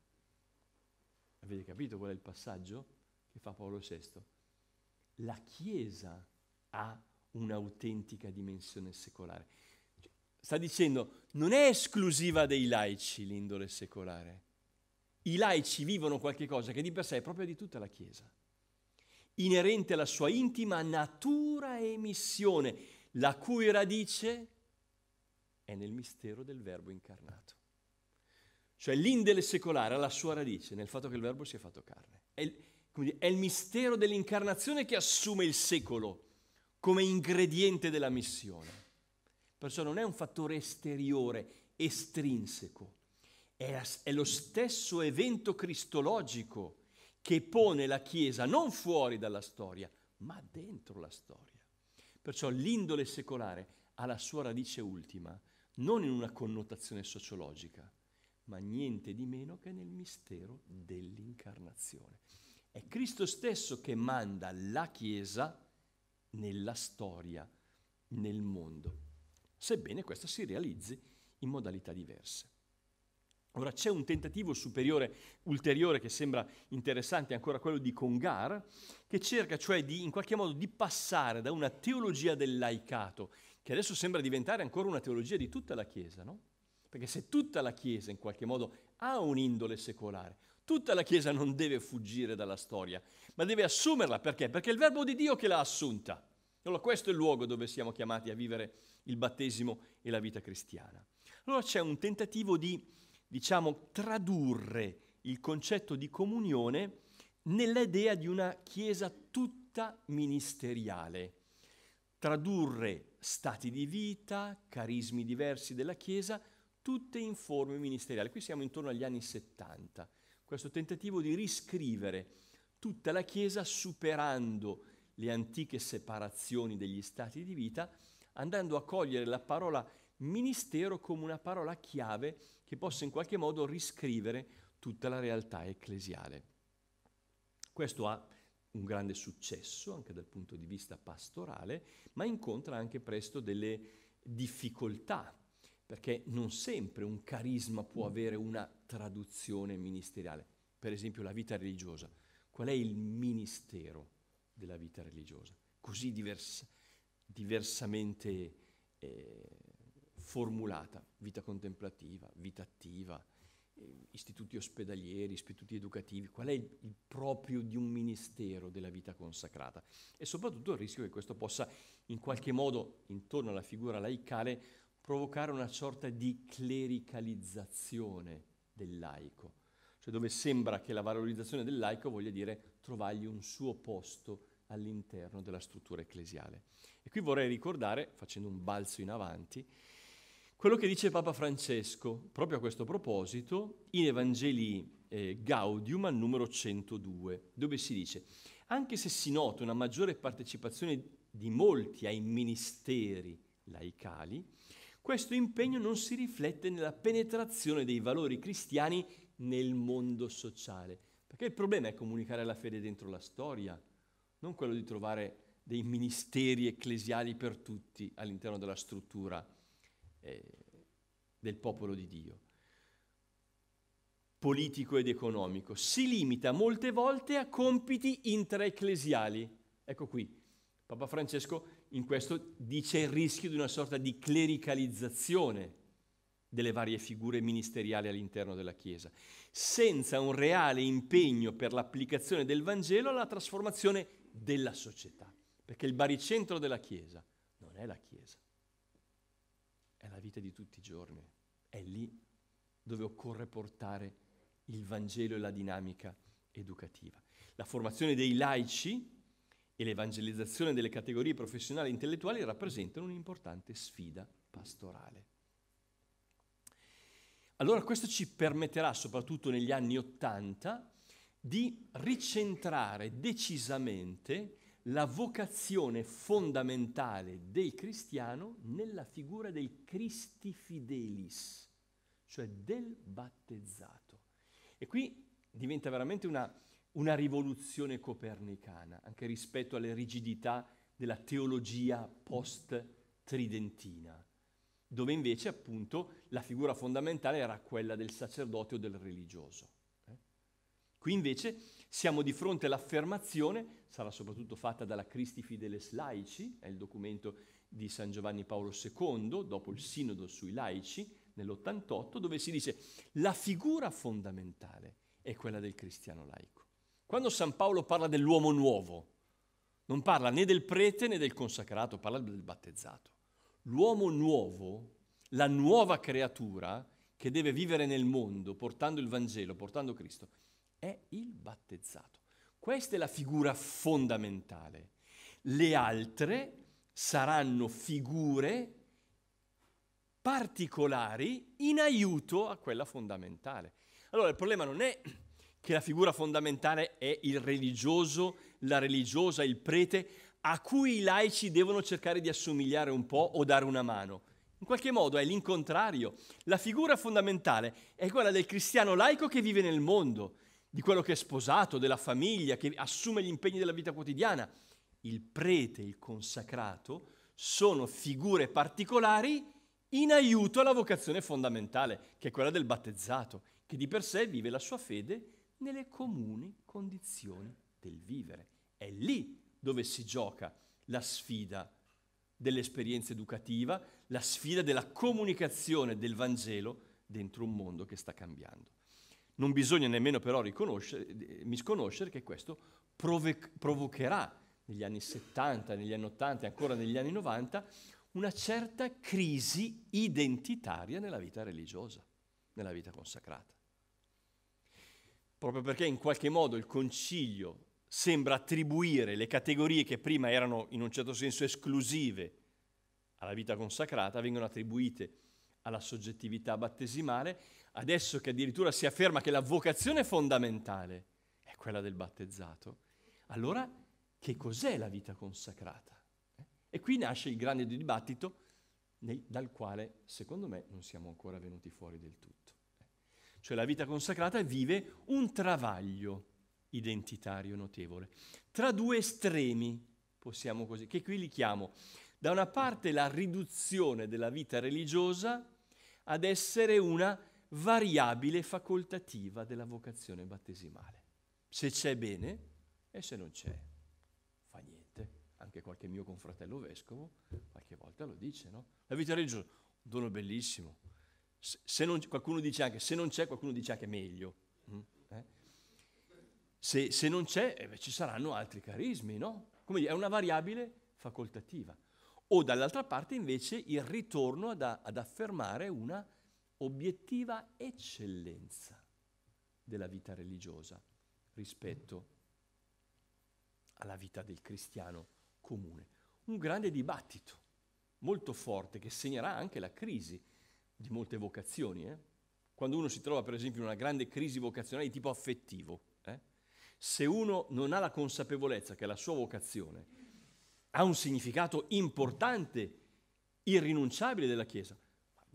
Avete capito qual è il passaggio che fa Paolo VI? La Chiesa ha un'autentica dimensione secolare sta dicendo non è esclusiva dei laici l'indole secolare. I laici vivono qualcosa che di per sé è proprio di tutta la Chiesa, inerente alla sua intima natura e missione, la cui radice è nel mistero del Verbo incarnato. Cioè l'indole secolare ha la sua radice nel fatto che il Verbo si è fatto carne. È il, dire, è il mistero dell'incarnazione che assume il secolo come ingrediente della missione. Perciò non è un fattore esteriore, estrinseco. È, la, è lo stesso evento cristologico che pone la Chiesa non fuori dalla storia, ma dentro la storia. Perciò l'indole secolare ha la sua radice ultima, non in una connotazione sociologica, ma niente di meno che nel mistero dell'incarnazione. È Cristo stesso che manda la Chiesa nella storia, nel mondo sebbene questa si realizzi in modalità diverse. Ora c'è un tentativo superiore, ulteriore, che sembra interessante, ancora quello di Congar, che cerca cioè di, in qualche modo di passare da una teologia del laicato, che adesso sembra diventare ancora una teologia di tutta la Chiesa, no? Perché se tutta la Chiesa in qualche modo ha un'indole secolare, tutta la Chiesa non deve fuggire dalla storia, ma deve assumerla perché? Perché è il verbo di Dio che l'ha assunta. Allora questo è il luogo dove siamo chiamati a vivere il battesimo e la vita cristiana. Allora c'è un tentativo di, diciamo, tradurre il concetto di comunione nell'idea di una Chiesa tutta ministeriale, tradurre stati di vita, carismi diversi della Chiesa, tutte in forme ministeriali. Qui siamo intorno agli anni 70, questo tentativo di riscrivere tutta la Chiesa superando le antiche separazioni degli stati di vita andando a cogliere la parola ministero come una parola chiave che possa in qualche modo riscrivere tutta la realtà ecclesiale. Questo ha un grande successo anche dal punto di vista pastorale, ma incontra anche presto delle difficoltà, perché non sempre un carisma può avere una traduzione ministeriale. Per esempio la vita religiosa. Qual è il ministero della vita religiosa? Così diversa, diversamente eh, formulata, vita contemplativa, vita attiva, eh, istituti ospedalieri, istituti educativi, qual è il, il proprio di un ministero della vita consacrata e soprattutto il rischio che questo possa in qualche modo, intorno alla figura laicale, provocare una sorta di clericalizzazione del laico, cioè dove sembra che la valorizzazione del laico voglia dire trovargli un suo posto all'interno della struttura ecclesiale. E qui vorrei ricordare, facendo un balzo in avanti, quello che dice Papa Francesco proprio a questo proposito in Evangelii eh, Gaudium al numero 102, dove si dice, anche se si nota una maggiore partecipazione di molti ai ministeri laicali, questo impegno non si riflette nella penetrazione dei valori cristiani nel mondo sociale, perché il problema è comunicare la fede dentro la storia, non quello di trovare dei ministeri ecclesiali per tutti all'interno della struttura eh, del popolo di Dio, politico ed economico, si limita molte volte a compiti intraecclesiali. Ecco qui, Papa Francesco in questo dice il rischio di una sorta di clericalizzazione delle varie figure ministeriali all'interno della Chiesa, senza un reale impegno per l'applicazione del Vangelo alla trasformazione della società, perché il baricentro della Chiesa non è la Chiesa, è la vita di tutti i giorni, è lì dove occorre portare il Vangelo e la dinamica educativa. La formazione dei laici e l'evangelizzazione delle categorie professionali e intellettuali rappresentano un'importante sfida pastorale. Allora questo ci permetterà, soprattutto negli anni Ottanta, di ricentrare decisamente la vocazione fondamentale del cristiano nella figura del Christi Fidelis, cioè del battezzato. E qui diventa veramente una, una rivoluzione copernicana, anche rispetto alle rigidità della teologia post-tridentina, dove invece appunto la figura fondamentale era quella del sacerdote o del religioso. Qui invece siamo di fronte all'affermazione, sarà soprattutto fatta dalla Christi Fideles Laici, è il documento di San Giovanni Paolo II, dopo il sinodo sui laici, nell'88, dove si dice la figura fondamentale è quella del cristiano laico. Quando San Paolo parla dell'uomo nuovo, non parla né del prete né del consacrato, parla del battezzato. L'uomo nuovo, la nuova creatura che deve vivere nel mondo portando il Vangelo, portando Cristo, è il battezzato. Questa è la figura fondamentale. Le altre saranno figure particolari in aiuto a quella fondamentale. Allora il problema non è che la figura fondamentale è il religioso, la religiosa, il prete, a cui i laici devono cercare di assomigliare un po' o dare una mano. In qualche modo è l'incontrario. La figura fondamentale è quella del cristiano laico che vive nel mondo, di quello che è sposato, della famiglia, che assume gli impegni della vita quotidiana. Il prete, il consacrato, sono figure particolari in aiuto alla vocazione fondamentale, che è quella del battezzato, che di per sé vive la sua fede nelle comuni condizioni del vivere. È lì dove si gioca la sfida dell'esperienza educativa, la sfida della comunicazione del Vangelo dentro un mondo che sta cambiando. Non bisogna nemmeno però misconoscere che questo prove- provocherà negli anni 70, negli anni 80 e ancora negli anni 90 una certa crisi identitaria nella vita religiosa, nella vita consacrata. Proprio perché in qualche modo il concilio sembra attribuire le categorie che prima erano in un certo senso esclusive alla vita consacrata, vengono attribuite alla soggettività battesimale adesso che addirittura si afferma che la vocazione fondamentale è quella del battezzato, allora che cos'è la vita consacrata? Eh? E qui nasce il grande dibattito nel, dal quale, secondo me, non siamo ancora venuti fuori del tutto. Eh? Cioè la vita consacrata vive un travaglio identitario notevole, tra due estremi, possiamo così, che qui li chiamo, da una parte la riduzione della vita religiosa ad essere una variabile facoltativa della vocazione battesimale. Se c'è bene e se non c'è, fa niente. Anche qualche mio confratello vescovo qualche volta lo dice, no? La vita religiosa, un dono bellissimo. Se non, qualcuno dice anche, se non c'è, qualcuno dice anche meglio. Mm, eh? Se, se, non c'è, eh beh, ci saranno altri carismi, no? Come dire, è una variabile facoltativa. O dall'altra parte invece il ritorno ad, ad affermare una obiettiva eccellenza della vita religiosa rispetto alla vita del cristiano comune. Un grande dibattito molto forte che segnerà anche la crisi di molte vocazioni. Eh? Quando uno si trova per esempio in una grande crisi vocazionale di tipo affettivo, eh? se uno non ha la consapevolezza che la sua vocazione ha un significato importante, irrinunciabile della Chiesa,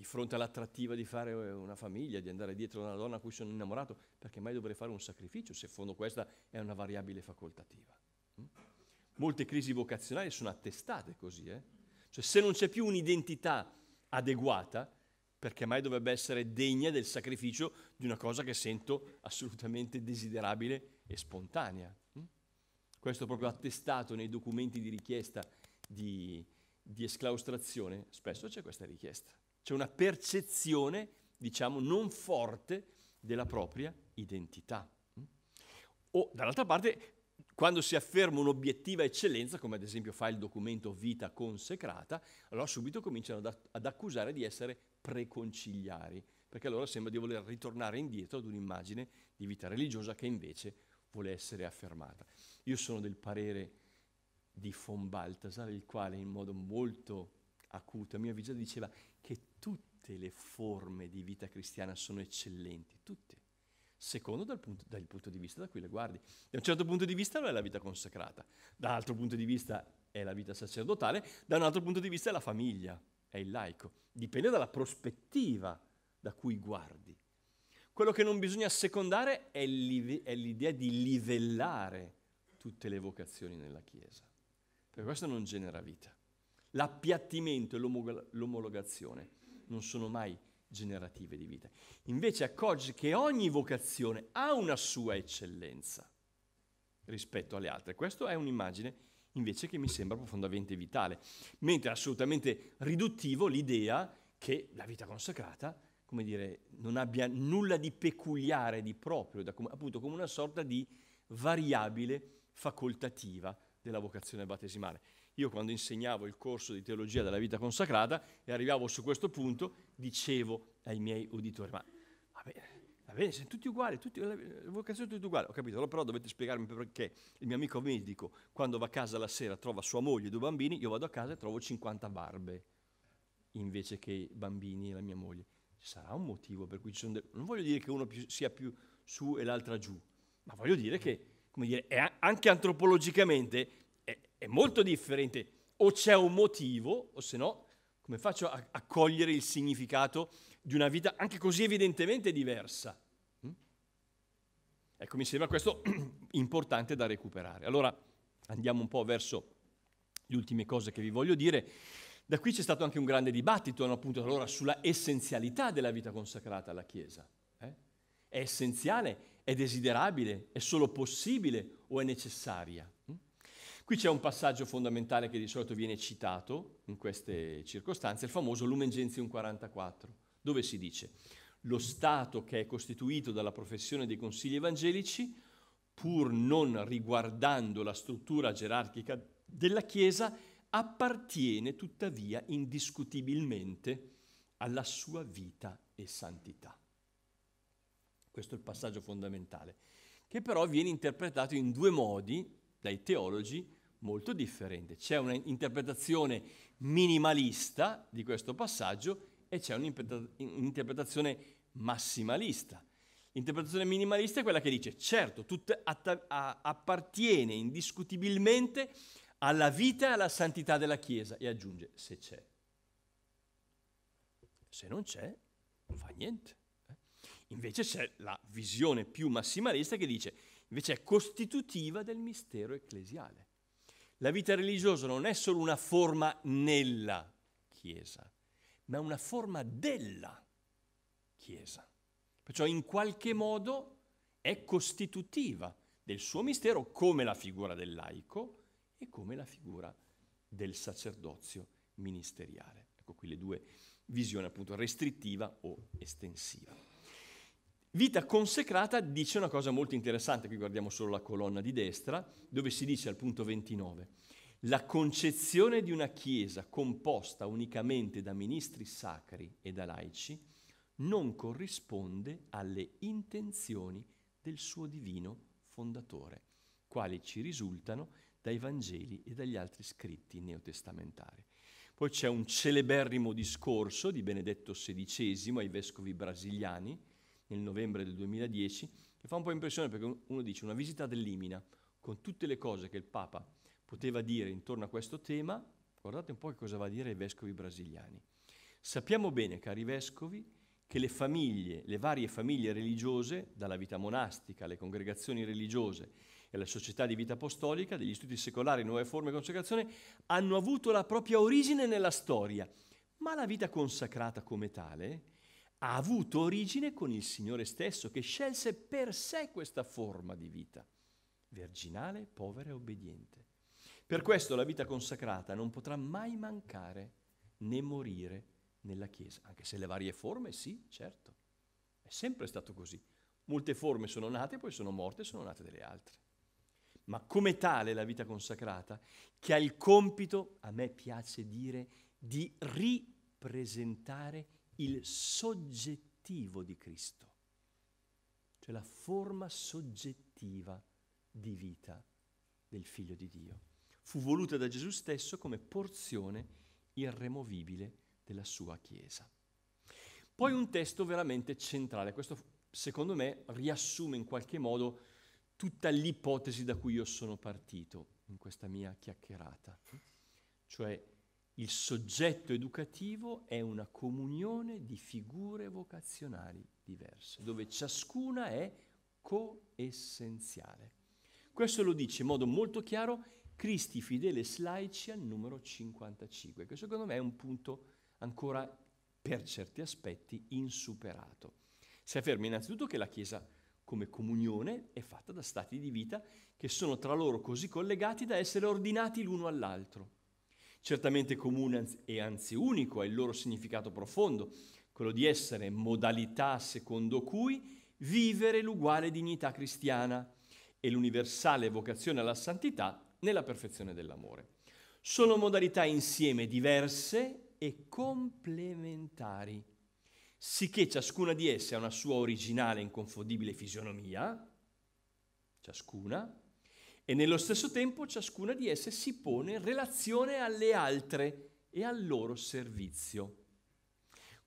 di fronte all'attrattiva di fare eh, una famiglia, di andare dietro a una donna a cui sono innamorato, perché mai dovrei fare un sacrificio se fondo questa è una variabile facoltativa. Mm? Molte crisi vocazionali sono attestate così, eh? cioè se non c'è più un'identità adeguata, perché mai dovrebbe essere degna del sacrificio di una cosa che sento assolutamente desiderabile e spontanea. Mm? Questo proprio attestato nei documenti di richiesta di, di esclaustrazione, spesso c'è questa richiesta. C'è una percezione, diciamo, non forte della propria identità. O dall'altra parte, quando si afferma un'obiettiva eccellenza, come ad esempio fa il documento Vita consecrata, allora subito cominciano ad, ad accusare di essere preconciliari, perché allora sembra di voler ritornare indietro ad un'immagine di vita religiosa che invece vuole essere affermata. Io sono del parere di von Baltasar, il quale in modo molto acuto, a mio avviso, diceva tutte le forme di vita cristiana sono eccellenti, tutte, secondo dal punto, dal punto di vista da cui le guardi. Da un certo punto di vista lo è la vita consacrata, da un altro punto di vista è la vita sacerdotale, da un altro punto di vista è la famiglia, è il laico. Dipende dalla prospettiva da cui guardi. Quello che non bisogna secondare è, live- è l'idea di livellare tutte le vocazioni nella Chiesa, perché questo non genera vita. L'appiattimento e l'omologazione non sono mai generative di vita. Invece accorgi che ogni vocazione ha una sua eccellenza rispetto alle altre. Questa è un'immagine invece che mi sembra profondamente vitale, mentre è assolutamente riduttivo l'idea che la vita consacrata, come dire, non abbia nulla di peculiare, di proprio, da, appunto come una sorta di variabile facoltativa della vocazione battesimale. Io quando insegnavo il corso di teologia della vita consacrata e arrivavo su questo punto, dicevo ai miei uditori, ma vabbè, va bene, siamo tutti uguali, tutti, la vocazione è tutta uguale, ho capito, però dovete spiegarmi perché il mio amico medico quando va a casa la sera trova sua moglie e due bambini, io vado a casa e trovo 50 barbe invece che bambini e la mia moglie. Ci sarà un motivo per cui ci sono... De- non voglio dire che uno più, sia più su e l'altra giù, ma voglio dire che, come dire, anche antropologicamente è molto differente. O c'è un motivo, o se no, come faccio a, a cogliere il significato di una vita anche così evidentemente diversa? Mm? Ecco, mi sembra questo importante da recuperare. Allora andiamo un po' verso le ultime cose che vi voglio dire. Da qui c'è stato anche un grande dibattito no, appunto, allora, sulla essenzialità della vita consacrata alla Chiesa. Eh? È essenziale? È desiderabile? È solo possibile o è necessaria? Qui c'è un passaggio fondamentale che di solito viene citato in queste circostanze, il famoso Lumen Gentium 44, dove si dice lo Stato che è costituito dalla professione dei consigli evangelici, pur non riguardando la struttura gerarchica della Chiesa, appartiene tuttavia indiscutibilmente alla sua vita e santità. Questo è il passaggio fondamentale, che però viene interpretato in due modi dai teologi molto differente. C'è un'interpretazione minimalista di questo passaggio e c'è un'interpretazione massimalista. L'interpretazione minimalista è quella che dice, certo, tutto appartiene indiscutibilmente alla vita e alla santità della Chiesa e aggiunge, se c'è. Se non c'è, non fa niente. Eh. Invece c'è la visione più massimalista che dice, invece è costitutiva del mistero ecclesiale. La vita religiosa non è solo una forma nella Chiesa, ma una forma della Chiesa. Perciò in qualche modo è costitutiva del suo mistero come la figura del laico e come la figura del sacerdozio ministeriale. Ecco qui le due visioni, appunto, restrittiva o estensiva. Vita consecrata dice una cosa molto interessante, qui guardiamo solo la colonna di destra, dove si dice al punto 29, la concezione di una Chiesa composta unicamente da ministri sacri e da laici non corrisponde alle intenzioni del suo divino fondatore, quali ci risultano dai Vangeli e dagli altri scritti neotestamentari. Poi c'è un celeberrimo discorso di Benedetto XVI ai vescovi brasiliani, nel novembre del 2010, che fa un po' impressione perché uno dice una visita dell'Imina con tutte le cose che il Papa poteva dire intorno a questo tema, guardate un po' che cosa va a dire ai vescovi brasiliani. Sappiamo bene, cari vescovi, che le famiglie, le varie famiglie religiose, dalla vita monastica alle congregazioni religiose e alla società di vita apostolica, degli studi secolari, nuove forme di consacrazione, hanno avuto la propria origine nella storia, ma la vita consacrata come tale ha avuto origine con il Signore stesso che scelse per sé questa forma di vita, virginale, povera e obbediente. Per questo la vita consacrata non potrà mai mancare né morire nella Chiesa, anche se le varie forme sì, certo, è sempre stato così. Molte forme sono nate, poi sono morte, sono nate delle altre. Ma come tale la vita consacrata, che ha il compito, a me piace dire, di ripresentare il soggettivo di Cristo, cioè la forma soggettiva di vita del Figlio di Dio. Fu voluta da Gesù stesso come porzione irremovibile della sua Chiesa. Poi un testo veramente centrale, questo secondo me riassume in qualche modo tutta l'ipotesi da cui io sono partito in questa mia chiacchierata, cioè il soggetto educativo è una comunione di figure vocazionali diverse, dove ciascuna è coessenziale. Questo lo dice in modo molto chiaro Cristi Fidele Slaici al numero 55, che secondo me è un punto ancora per certi aspetti insuperato. Si afferma innanzitutto che la Chiesa come comunione è fatta da stati di vita che sono tra loro così collegati da essere ordinati l'uno all'altro Certamente comune e anzi unico è il loro significato profondo, quello di essere modalità secondo cui vivere l'uguale dignità cristiana e l'universale vocazione alla santità nella perfezione dell'amore. Sono modalità insieme diverse e complementari, sicché ciascuna di esse ha una sua originale e inconfondibile fisionomia, ciascuna, e nello stesso tempo ciascuna di esse si pone in relazione alle altre e al loro servizio.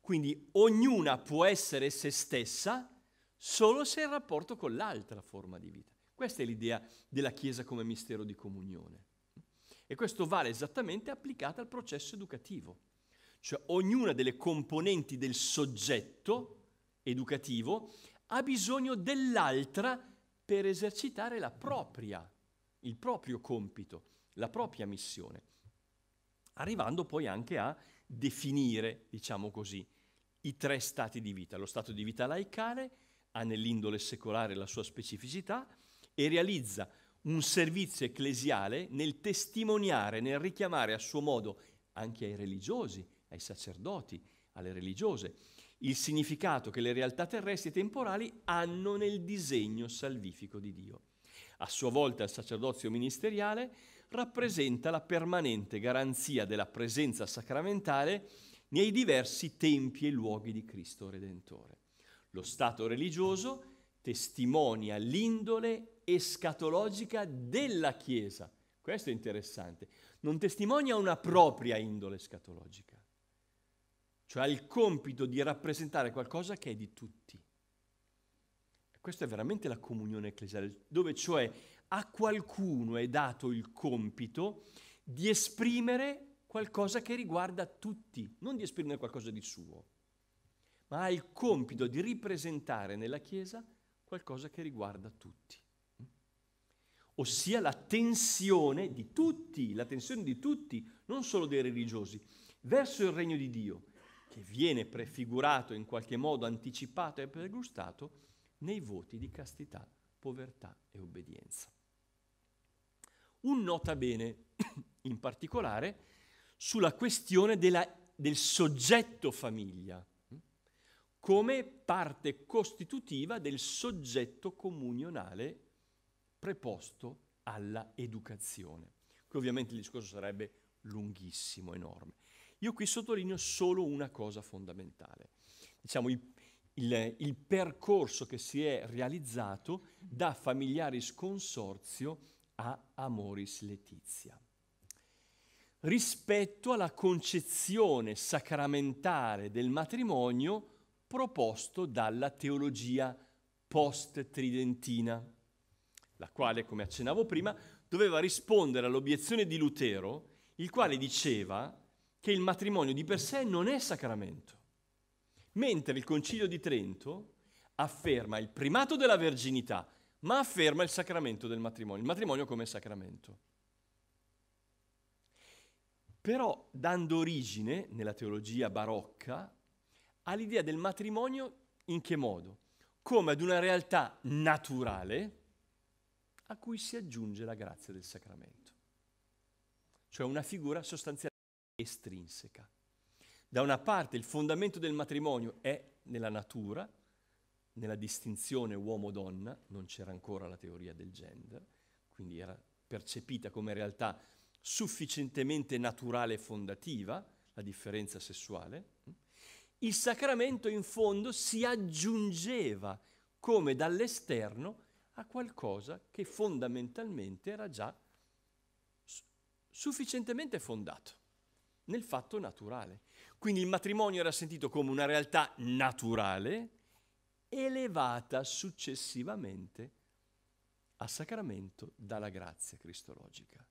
Quindi ognuna può essere se stessa solo se in rapporto con l'altra forma di vita. Questa è l'idea della Chiesa come mistero di comunione. E questo vale esattamente applicato al processo educativo. Cioè ognuna delle componenti del soggetto educativo ha bisogno dell'altra per esercitare la propria il proprio compito, la propria missione, arrivando poi anche a definire, diciamo così, i tre stati di vita, lo stato di vita laicale, ha nell'indole secolare la sua specificità e realizza un servizio ecclesiale nel testimoniare, nel richiamare a suo modo anche ai religiosi, ai sacerdoti, alle religiose, il significato che le realtà terrestri e temporali hanno nel disegno salvifico di Dio a sua volta il sacerdozio ministeriale, rappresenta la permanente garanzia della presenza sacramentale nei diversi tempi e luoghi di Cristo Redentore. Lo stato religioso testimonia l'indole escatologica della Chiesa. Questo è interessante. Non testimonia una propria indole escatologica, cioè ha il compito di rappresentare qualcosa che è di tutti. Questa è veramente la comunione ecclesiale, dove cioè a qualcuno è dato il compito di esprimere qualcosa che riguarda tutti, non di esprimere qualcosa di suo, ma ha il compito di ripresentare nella Chiesa qualcosa che riguarda tutti. Ossia la tensione di tutti, la tensione di tutti, non solo dei religiosi, verso il regno di Dio, che viene prefigurato in qualche modo, anticipato e pregustato, nei voti di castità, povertà e obbedienza. Un nota bene in particolare sulla questione della, del soggetto famiglia hm, come parte costitutiva del soggetto comunionale preposto alla educazione. Qui ovviamente il discorso sarebbe lunghissimo, enorme. Io qui sottolineo solo una cosa fondamentale. Diciamo i il, il percorso che si è realizzato da familiaris consorzio a amoris letizia. Rispetto alla concezione sacramentale del matrimonio proposto dalla teologia post-tridentina, la quale, come accennavo prima, doveva rispondere all'obiezione di Lutero, il quale diceva che il matrimonio di per sé non è sacramento, mentre il Concilio di Trento afferma il primato della verginità, ma afferma il sacramento del matrimonio, il matrimonio come sacramento. Però dando origine, nella teologia barocca, all'idea del matrimonio in che modo? Come ad una realtà naturale a cui si aggiunge la grazia del sacramento, cioè una figura sostanzialmente estrinseca. Da una parte il fondamento del matrimonio è nella natura, nella distinzione uomo-donna, non c'era ancora la teoria del gender, quindi era percepita come realtà sufficientemente naturale e fondativa, la differenza sessuale. Il sacramento in fondo si aggiungeva come dall'esterno a qualcosa che fondamentalmente era già sufficientemente fondato nel fatto naturale. Quindi il matrimonio era sentito come una realtà naturale, elevata successivamente a sacramento dalla grazia cristologica.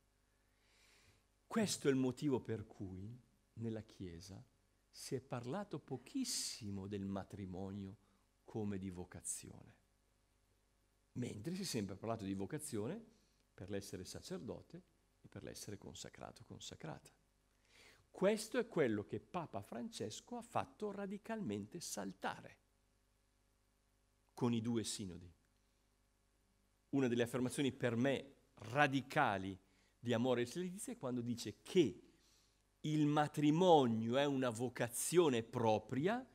Questo è il motivo per cui nella Chiesa si è parlato pochissimo del matrimonio come di vocazione, mentre si è sempre parlato di vocazione per l'essere sacerdote e per l'essere consacrato, consacrata. Questo è quello che Papa Francesco ha fatto radicalmente saltare con i due sinodi. Una delle affermazioni per me radicali di amore e silenzio è quando dice che il matrimonio è una vocazione propria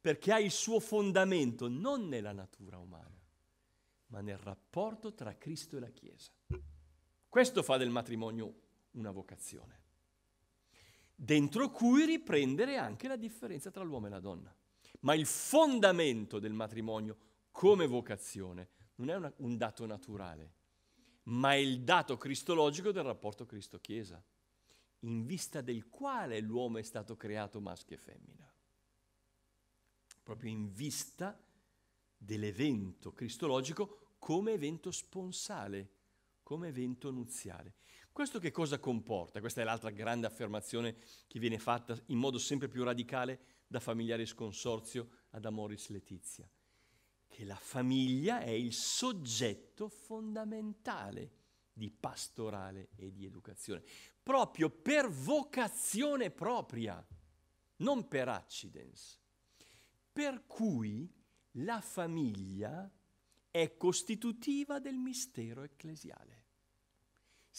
perché ha il suo fondamento non nella natura umana, ma nel rapporto tra Cristo e la Chiesa. Questo fa del matrimonio una vocazione dentro cui riprendere anche la differenza tra l'uomo e la donna. Ma il fondamento del matrimonio come vocazione non è una, un dato naturale, ma è il dato cristologico del rapporto Cristo-Chiesa, in vista del quale l'uomo è stato creato maschio e femmina. Proprio in vista dell'evento cristologico come evento sponsale, come evento nuziale. Questo che cosa comporta? Questa è l'altra grande affermazione che viene fatta in modo sempre più radicale da Familiaris Consorzio ad Amoris Letizia, che la famiglia è il soggetto fondamentale di pastorale e di educazione, proprio per vocazione propria, non per accidents. Per cui la famiglia è costitutiva del mistero ecclesiale.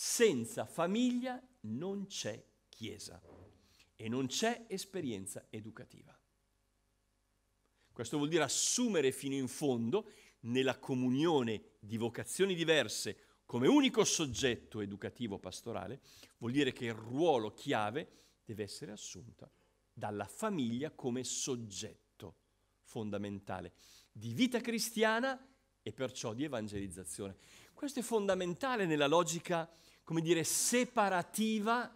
Senza famiglia non c'è chiesa e non c'è esperienza educativa. Questo vuol dire assumere fino in fondo nella comunione di vocazioni diverse come unico soggetto educativo pastorale, vuol dire che il ruolo chiave deve essere assunto dalla famiglia come soggetto fondamentale di vita cristiana e perciò di evangelizzazione. Questo è fondamentale nella logica come dire, separativa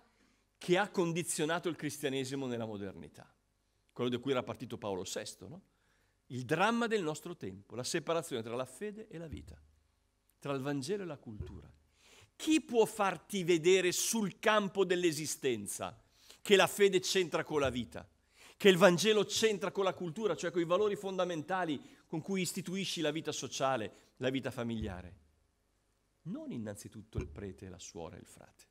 che ha condizionato il cristianesimo nella modernità. Quello da cui era partito Paolo VI, no? Il dramma del nostro tempo, la separazione tra la fede e la vita, tra il Vangelo e la cultura. Chi può farti vedere sul campo dell'esistenza che la fede c'entra con la vita, che il Vangelo c'entra con la cultura, cioè con i valori fondamentali con cui istituisci la vita sociale, la vita familiare? non innanzitutto il prete, la suora e il frate.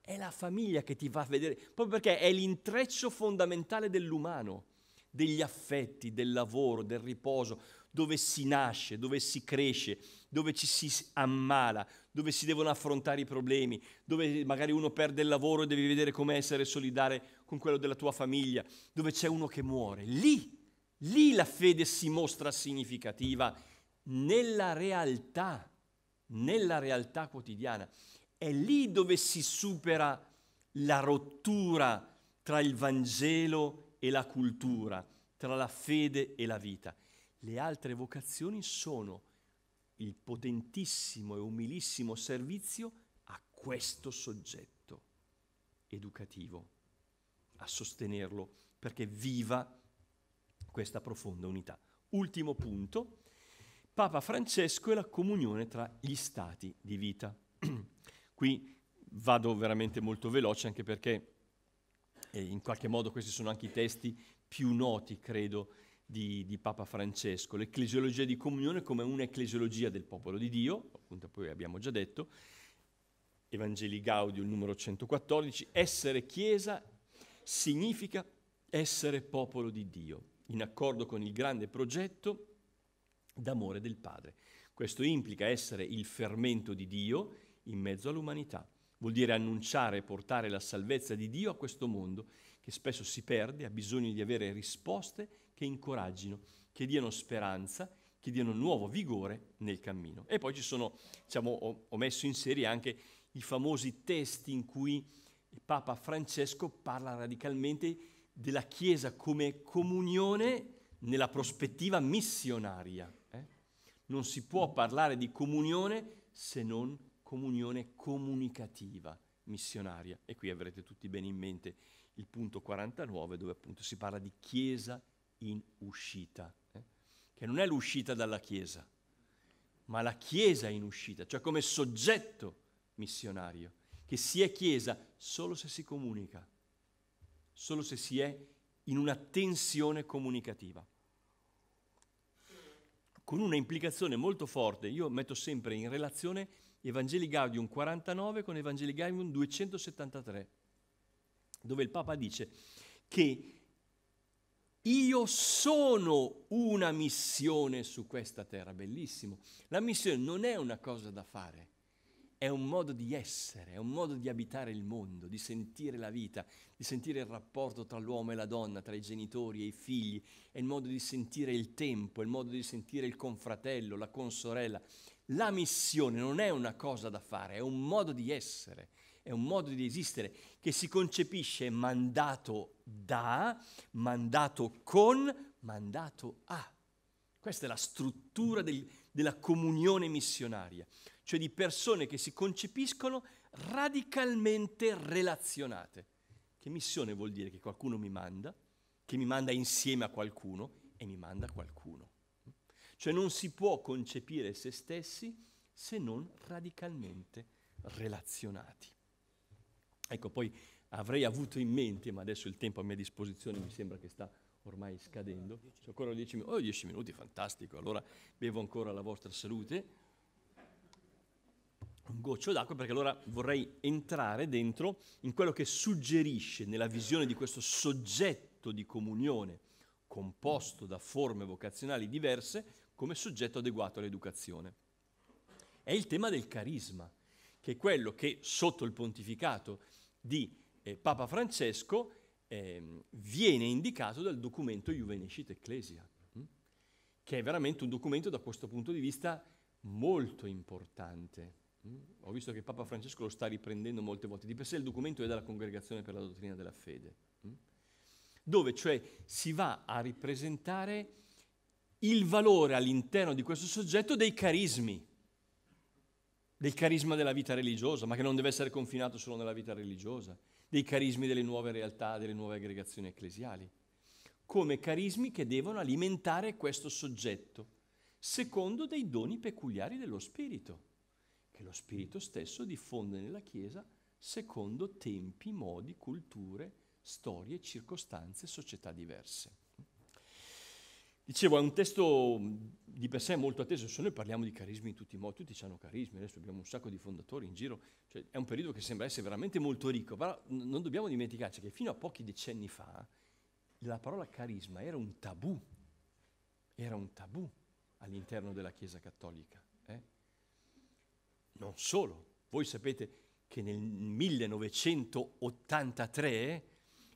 È la famiglia che ti va a vedere, proprio perché è l'intreccio fondamentale dell'umano, degli affetti, del lavoro, del riposo, dove si nasce, dove si cresce, dove ci si ammala, dove si devono affrontare i problemi, dove magari uno perde il lavoro e devi vedere come essere solidale con quello della tua famiglia, dove c'è uno che muore. Lì, lì la fede si mostra significativa, nella realtà nella realtà quotidiana. È lì dove si supera la rottura tra il Vangelo e la cultura, tra la fede e la vita. Le altre vocazioni sono il potentissimo e umilissimo servizio a questo soggetto educativo, a sostenerlo perché viva questa profonda unità. Ultimo punto, Papa Francesco e la comunione tra gli stati di vita. Qui vado veramente molto veloce anche perché eh, in qualche modo questi sono anche i testi più noti, credo, di, di Papa Francesco. L'ecclesiologia di comunione come un'ecclesiologia del popolo di Dio, appunto poi abbiamo già detto, Evangeli Gaudio numero 114, essere Chiesa significa essere popolo di Dio, in accordo con il grande progetto d'amore del Padre. Questo implica essere il fermento di Dio in mezzo all'umanità. Vuol dire annunciare e portare la salvezza di Dio a questo mondo che spesso si perde, ha bisogno di avere risposte che incoraggino, che diano speranza, che diano nuovo vigore nel cammino. E poi ci sono, diciamo, ho messo in serie anche i famosi testi in cui il Papa Francesco parla radicalmente della Chiesa come comunione nella prospettiva missionaria. Non si può parlare di comunione se non comunione comunicativa, missionaria. E qui avrete tutti bene in mente il punto 49 dove appunto si parla di chiesa in uscita, eh? che non è l'uscita dalla chiesa, ma la chiesa in uscita, cioè come soggetto missionario, che si è chiesa solo se si comunica, solo se si è in una tensione comunicativa con una implicazione molto forte. Io metto sempre in relazione Evangeli Gaudium 49 con Evangeli Gaudium 273, dove il Papa dice che io sono una missione su questa terra, bellissimo. La missione non è una cosa da fare, è un modo di essere, è un modo di abitare il mondo, di sentire la vita, di sentire il rapporto tra l'uomo e la donna, tra i genitori e i figli, è il modo di sentire il tempo, è il modo di sentire il confratello, la consorella. La missione non è una cosa da fare, è un modo di essere, è un modo di esistere che si concepisce mandato da, mandato con, mandato a. Questa è la struttura del, della comunione missionaria cioè di persone che si concepiscono radicalmente relazionate. Che missione vuol dire che qualcuno mi manda, che mi manda insieme a qualcuno e mi manda qualcuno. Cioè non si può concepire se stessi se non radicalmente relazionati. Ecco, poi avrei avuto in mente, ma adesso il tempo a mia disposizione mi sembra che sta ormai scadendo, c'è ancora dieci minuti, oh dieci minuti, fantastico, allora bevo ancora la vostra salute un goccio d'acqua perché allora vorrei entrare dentro in quello che suggerisce nella visione di questo soggetto di comunione composto da forme vocazionali diverse come soggetto adeguato all'educazione. È il tema del carisma, che è quello che sotto il pontificato di eh, Papa Francesco eh, viene indicato dal documento Juvenescit Ecclesia, hm? che è veramente un documento da questo punto di vista molto importante Mm? Ho visto che Papa Francesco lo sta riprendendo molte volte, di per sé il documento è della Congregazione per la Dottrina della Fede, mm? dove cioè si va a ripresentare il valore all'interno di questo soggetto dei carismi, del carisma della vita religiosa, ma che non deve essere confinato solo nella vita religiosa, dei carismi delle nuove realtà, delle nuove aggregazioni ecclesiali, come carismi che devono alimentare questo soggetto, secondo dei doni peculiari dello Spirito che lo Spirito stesso diffonde nella Chiesa secondo tempi, modi, culture, storie, circostanze, società diverse. Dicevo, è un testo di per sé molto atteso, se noi parliamo di carismi in tutti i modi, tutti hanno carismi, adesso abbiamo un sacco di fondatori in giro, cioè, è un periodo che sembra essere veramente molto ricco, però non dobbiamo dimenticarci che fino a pochi decenni fa la parola carisma era un tabù, era un tabù all'interno della Chiesa cattolica. Non solo, voi sapete che nel 1983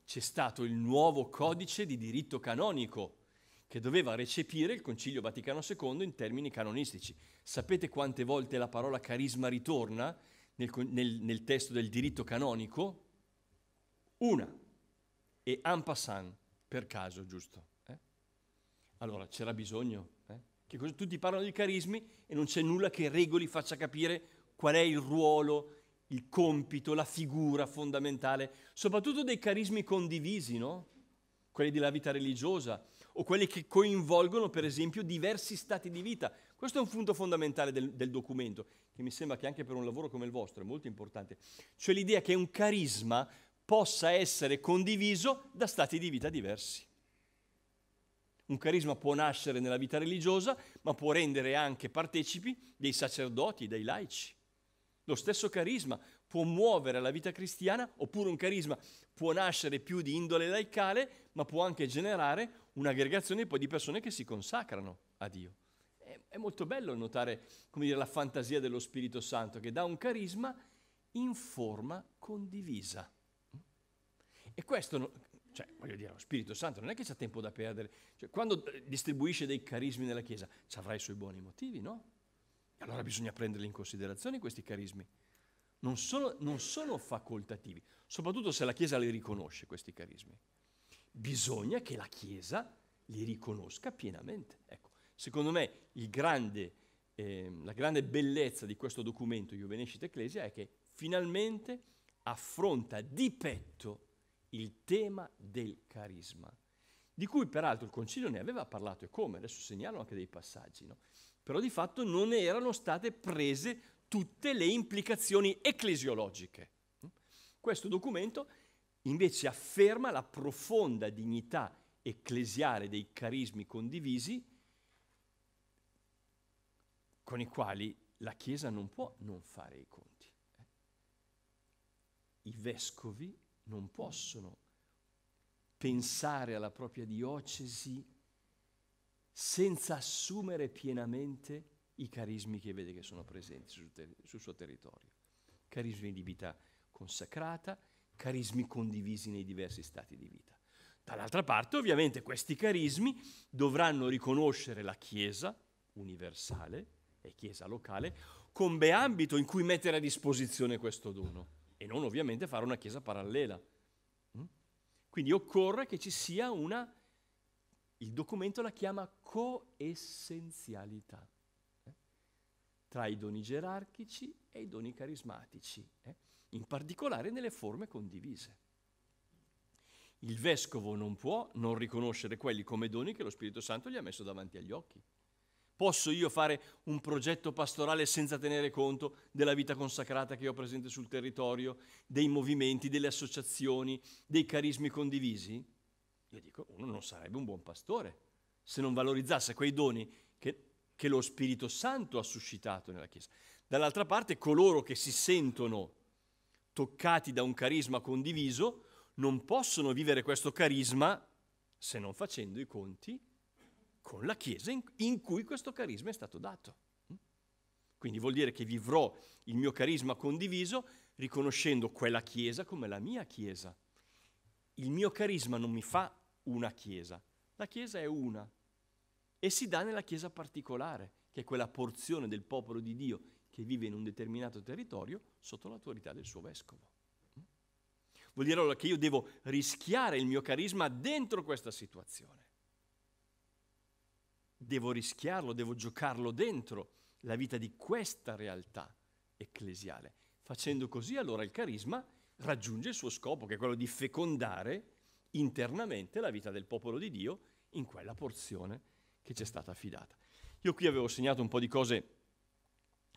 c'è stato il nuovo codice di diritto canonico che doveva recepire il Concilio Vaticano II in termini canonistici. Sapete quante volte la parola carisma ritorna nel, nel, nel testo del diritto canonico? Una. E en passant, per caso, giusto? Eh? Allora, c'era bisogno che cosa, tutti parlano di carismi e non c'è nulla che regoli, faccia capire qual è il ruolo, il compito, la figura fondamentale, soprattutto dei carismi condivisi, no? quelli della vita religiosa o quelli che coinvolgono per esempio diversi stati di vita. Questo è un punto fondamentale del, del, documento, che mi sembra che anche per un lavoro come il vostro è molto importante, cioè l'idea che un carisma possa essere condiviso da stati di vita diversi. Un carisma può nascere nella vita religiosa, ma può rendere anche partecipi dei sacerdoti, dei laici. Lo stesso carisma può muovere la vita cristiana, oppure un carisma può nascere più di indole laicale, ma può anche generare un'aggregazione poi di persone che si consacrano a Dio. È, molto bello notare dire, la fantasia dello Spirito Santo che dà un carisma in forma condivisa. E questo cioè, voglio dire, lo Spirito Santo non è che c'è tempo da perdere. Cioè, quando eh, distribuisce dei carismi nella Chiesa, ci avrà i suoi buoni motivi, no? E allora bisogna prenderli in considerazione questi carismi. Non sono, non sono facoltativi, soprattutto se la Chiesa li riconosce questi carismi. Bisogna che la Chiesa li riconosca pienamente. Ecco, secondo me grande, eh, la grande bellezza di questo documento, Juvenescit Ecclesia, è che finalmente affronta di petto il tema del carisma, di cui peraltro il Concilio ne aveva parlato e come, adesso segnalo anche dei passaggi, no? però di fatto non erano state prese tutte le implicazioni ecclesiologiche. Hm? Questo documento invece afferma la profonda dignità ecclesiale dei carismi condivisi con i quali la Chiesa non può non fare i conti. Eh. I vescovi non possono pensare alla propria diocesi senza assumere pienamente i carismi che vede che sono presenti sul, ter- sul suo territorio. Carismi di vita consacrata, carismi condivisi nei diversi stati di vita. Dall'altra parte, ovviamente, questi carismi dovranno riconoscere la Chiesa universale e Chiesa locale come ambito in cui mettere a disposizione questo dono e non ovviamente fare una chiesa parallela. Mm? Quindi occorre che ci sia una, il documento la chiama coessenzialità eh? tra i doni gerarchici e i doni carismatici, eh? in particolare nelle forme condivise. Il vescovo non può non riconoscere quelli come doni che lo Spirito Santo gli ha messo davanti agli occhi. Posso io fare un progetto pastorale senza tenere conto della vita consacrata che ho presente sul territorio, dei movimenti, delle associazioni, dei carismi condivisi? Io dico, uno non sarebbe un buon pastore se non valorizzasse quei doni che, che lo Spirito Santo ha suscitato nella Chiesa. Dall'altra parte, coloro che si sentono toccati da un carisma condiviso non possono vivere questo carisma se non facendo i conti con la Chiesa in, in cui questo carisma è stato dato. Mm? Quindi vuol dire che vivrò il mio carisma condiviso riconoscendo quella Chiesa come la mia Chiesa. Il mio carisma non mi fa una Chiesa, la Chiesa è una e si dà nella Chiesa particolare, che è quella porzione del popolo di Dio che vive in un determinato territorio sotto l'autorità del suo vescovo. Mm? Vuol dire allora che io devo rischiare il mio carisma dentro questa situazione devo rischiarlo, devo giocarlo dentro la vita di questa realtà ecclesiale. Facendo così allora il carisma raggiunge il suo scopo, che è quello di fecondare internamente la vita del popolo di Dio in quella porzione che ci è stata affidata. Io qui avevo segnato un po' di cose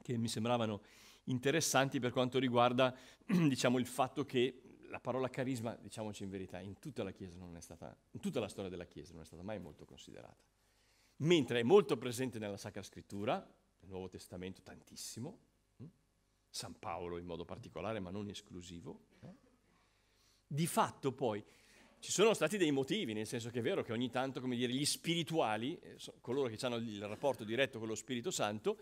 che mi sembravano interessanti per quanto riguarda diciamo, il fatto che la parola carisma, diciamoci in verità, in tutta la Chiesa non è stata, in tutta la storia della Chiesa non è stata mai molto considerata mentre è molto presente nella Sacra Scrittura, nel Nuovo Testamento tantissimo, hm? San Paolo in modo particolare ma non esclusivo, eh? di fatto poi ci sono stati dei motivi, nel senso che è vero che ogni tanto, come dire, gli spirituali, eh, coloro che hanno il rapporto diretto con lo Spirito Santo,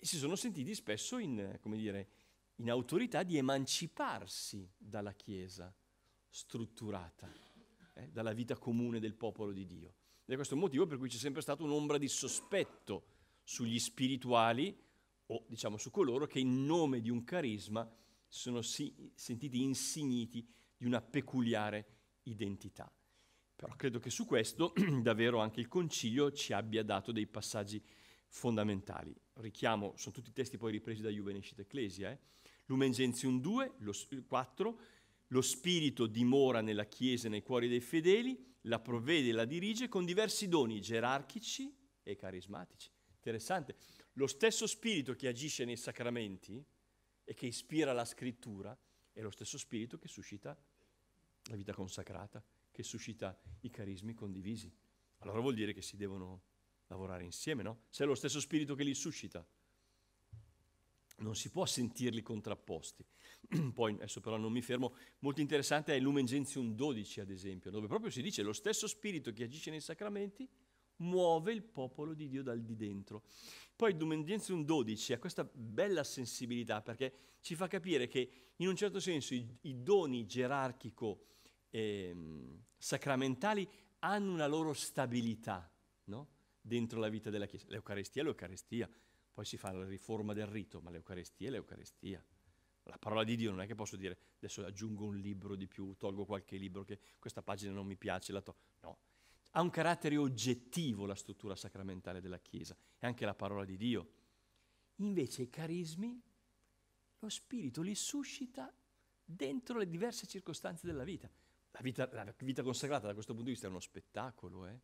si sono sentiti spesso in, come dire, in autorità di emanciparsi dalla Chiesa strutturata, eh, dalla vita comune del popolo di Dio. Ed è questo il motivo per cui c'è sempre stata un'ombra di sospetto sugli spirituali o diciamo su coloro che in nome di un carisma sono si- sentiti insigniti di una peculiare identità. Però credo che su questo davvero anche il Concilio ci abbia dato dei passaggi fondamentali. Richiamo, sono tutti testi poi ripresi da Juvenescita Ecclesia, eh? Lumen Gentium 2, lo, 4, lo Spirito dimora nella Chiesa e nei cuori dei fedeli, la provvede e la dirige con diversi doni gerarchici e carismatici. Interessante. Lo stesso spirito che agisce nei sacramenti e che ispira la scrittura è lo stesso spirito che suscita la vita consacrata, che suscita i carismi condivisi. Allora vuol dire che si devono lavorare insieme, no? Se è lo stesso spirito che li suscita non si può sentirli contrapposti. Poi, adesso però non mi fermo, molto interessante è Lumen Gentium 12, ad esempio, dove proprio si dice lo stesso spirito che agisce nei sacramenti muove il popolo di Dio dal di dentro. Poi Lumen Gentium 12 ha questa bella sensibilità perché ci fa capire che in un certo senso i, i doni gerarchico eh, sacramentali hanno una loro stabilità no? dentro la vita della Chiesa. L'Eucaristia è l'Eucaristia poi si fa la riforma del rito, ma l'Eucarestia è l'Eucarestia. La parola di Dio non è che posso dire adesso aggiungo un libro di più, tolgo qualche libro che questa pagina non mi piace, la tolgo. No, ha un carattere oggettivo la struttura sacramentale della Chiesa e anche la parola di Dio. Invece i carismi, lo Spirito li suscita dentro le diverse circostanze della vita. La vita, la vita consacrata da questo punto di vista è uno spettacolo, eh?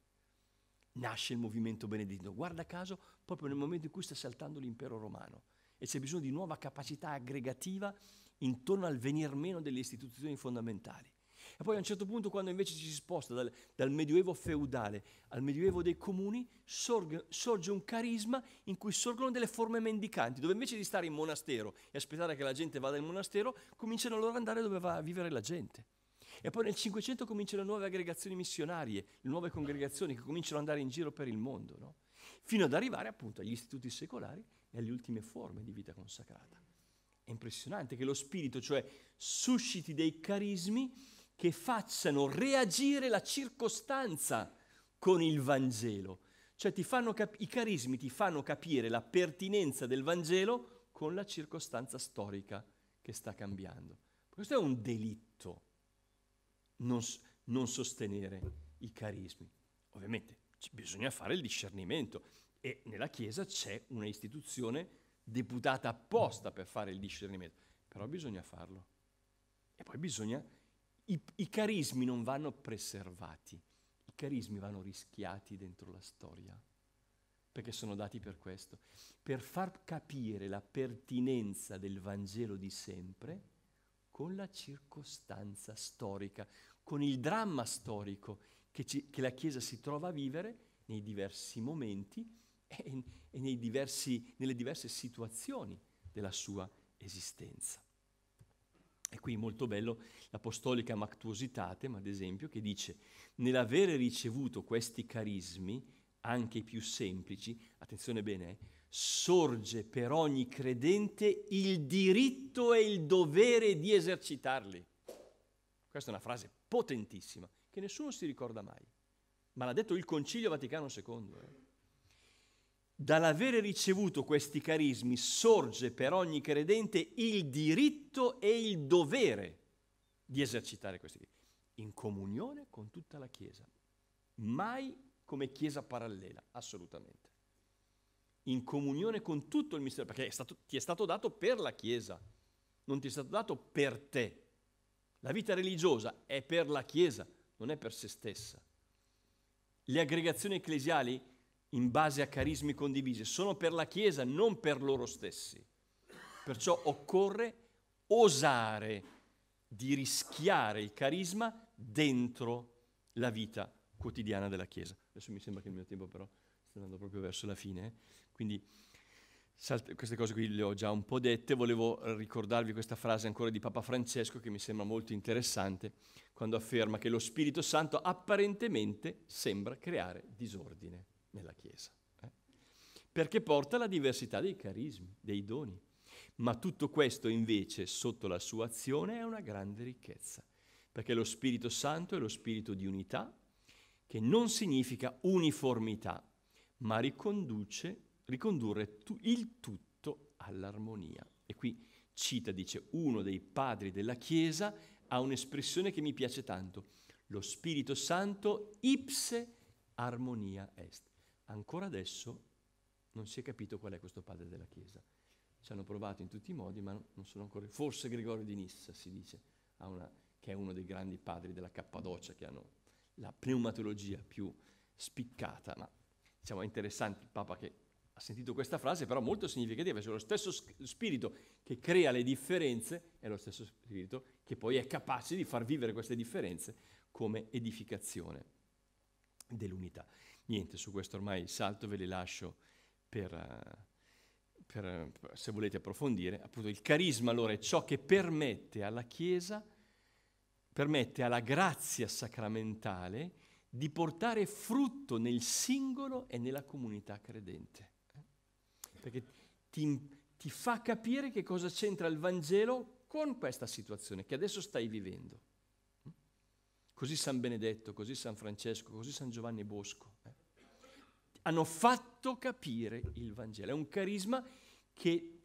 nasce il movimento benedetto. Guarda caso, proprio nel momento in cui sta saltando l'impero romano e c'è bisogno di nuova capacità aggregativa intorno al venir meno delle istituzioni fondamentali. E poi a un certo punto, quando invece ci si sposta dal, dal medioevo feudale al medioevo dei comuni, sorge, sorge, un carisma in cui sorgono delle forme mendicanti, dove invece di stare in monastero e aspettare che la gente vada in monastero, cominciano allora ad andare dove va a vivere la gente. E poi nel 500 cominciano nuove aggregazioni missionarie, nuove congregazioni che cominciano ad andare in giro per il mondo, no? fino ad arrivare appunto agli istituti secolari e alle ultime forme di vita consacrata. È impressionante che lo Spirito, cioè, susciti dei carismi che facciano reagire la circostanza con il Vangelo. Cioè cap- i carismi ti fanno capire la pertinenza del Vangelo con la circostanza storica che sta cambiando. Questo è un delitto non, non sostenere i carismi. Ovviamente bisogna fare il discernimento e nella Chiesa c'è un'istituzione deputata apposta per fare il discernimento, però bisogna farlo. E poi bisogna... I, i carismi non vanno preservati, i carismi vanno rischiati dentro la storia perché sono dati per questo, per far capire la pertinenza del Vangelo di sempre con la circostanza storica, con il dramma storico che, ci, che la Chiesa si trova a vivere nei diversi momenti e, e diversi, nelle diverse situazioni della sua esistenza. E qui molto bello l'apostolica Mactuositatem, ad esempio, che dice, nell'avere ricevuto questi carismi, anche i più semplici, attenzione bene, eh, sorge per ogni credente il diritto e il dovere di esercitarli. Questa è una frase potentissima che nessuno si ricorda mai, ma l'ha detto il Concilio Vaticano II. Eh. Dall'avere ricevuto questi carismi sorge per ogni credente il diritto e il dovere di esercitare questi carismi, in comunione con tutta la Chiesa, mai come Chiesa parallela, assolutamente in comunione con tutto il mistero, perché è stato, ti è stato dato per la Chiesa, non ti è stato dato per te. La vita religiosa è per la Chiesa, non è per se stessa. Le aggregazioni ecclesiali, in base a carismi condivisi, sono per la Chiesa, non per loro stessi. Perciò occorre osare di rischiare il carisma dentro la vita quotidiana della Chiesa. Adesso mi sembra che il mio tempo però sta andando proprio verso la fine. Eh? Quindi queste cose qui le ho già un po' dette, volevo ricordarvi questa frase ancora di Papa Francesco che mi sembra molto interessante, quando afferma che lo Spirito Santo apparentemente sembra creare disordine nella Chiesa, eh? perché porta la diversità dei carismi, dei doni. Ma tutto questo invece sotto la sua azione è una grande ricchezza, perché lo Spirito Santo è lo spirito di unità, che non significa uniformità, ma riconduce ricondurre tu, il tutto all'armonia. E qui cita, dice, uno dei padri della Chiesa ha un'espressione che mi piace tanto, lo Spirito Santo ipse armonia est. Ancora adesso non si è capito qual è questo padre della Chiesa. Ci hanno provato in tutti i modi, ma non sono ancora... Forse Gregorio di Nissa, si dice, una, che è uno dei grandi padri della Cappadocia, che hanno la pneumatologia più spiccata, ma diciamo è interessante il Papa che ha sentito questa frase, però molto significativa, cioè lo stesso spirito che crea le differenze è lo stesso spirito che poi è capace di far vivere queste differenze come edificazione dell'unità. Niente, su questo ormai salto ve le lascio per, eh, per, eh, se volete approfondire. Appunto, il carisma allora è ciò che permette alla Chiesa, permette alla grazia sacramentale di portare frutto nel singolo e nella comunità credente perché ti, ti fa capire che cosa c'entra il Vangelo con questa situazione che adesso stai vivendo. Così San Benedetto, così San Francesco, così San Giovanni Bosco eh, hanno fatto capire il Vangelo. È un carisma che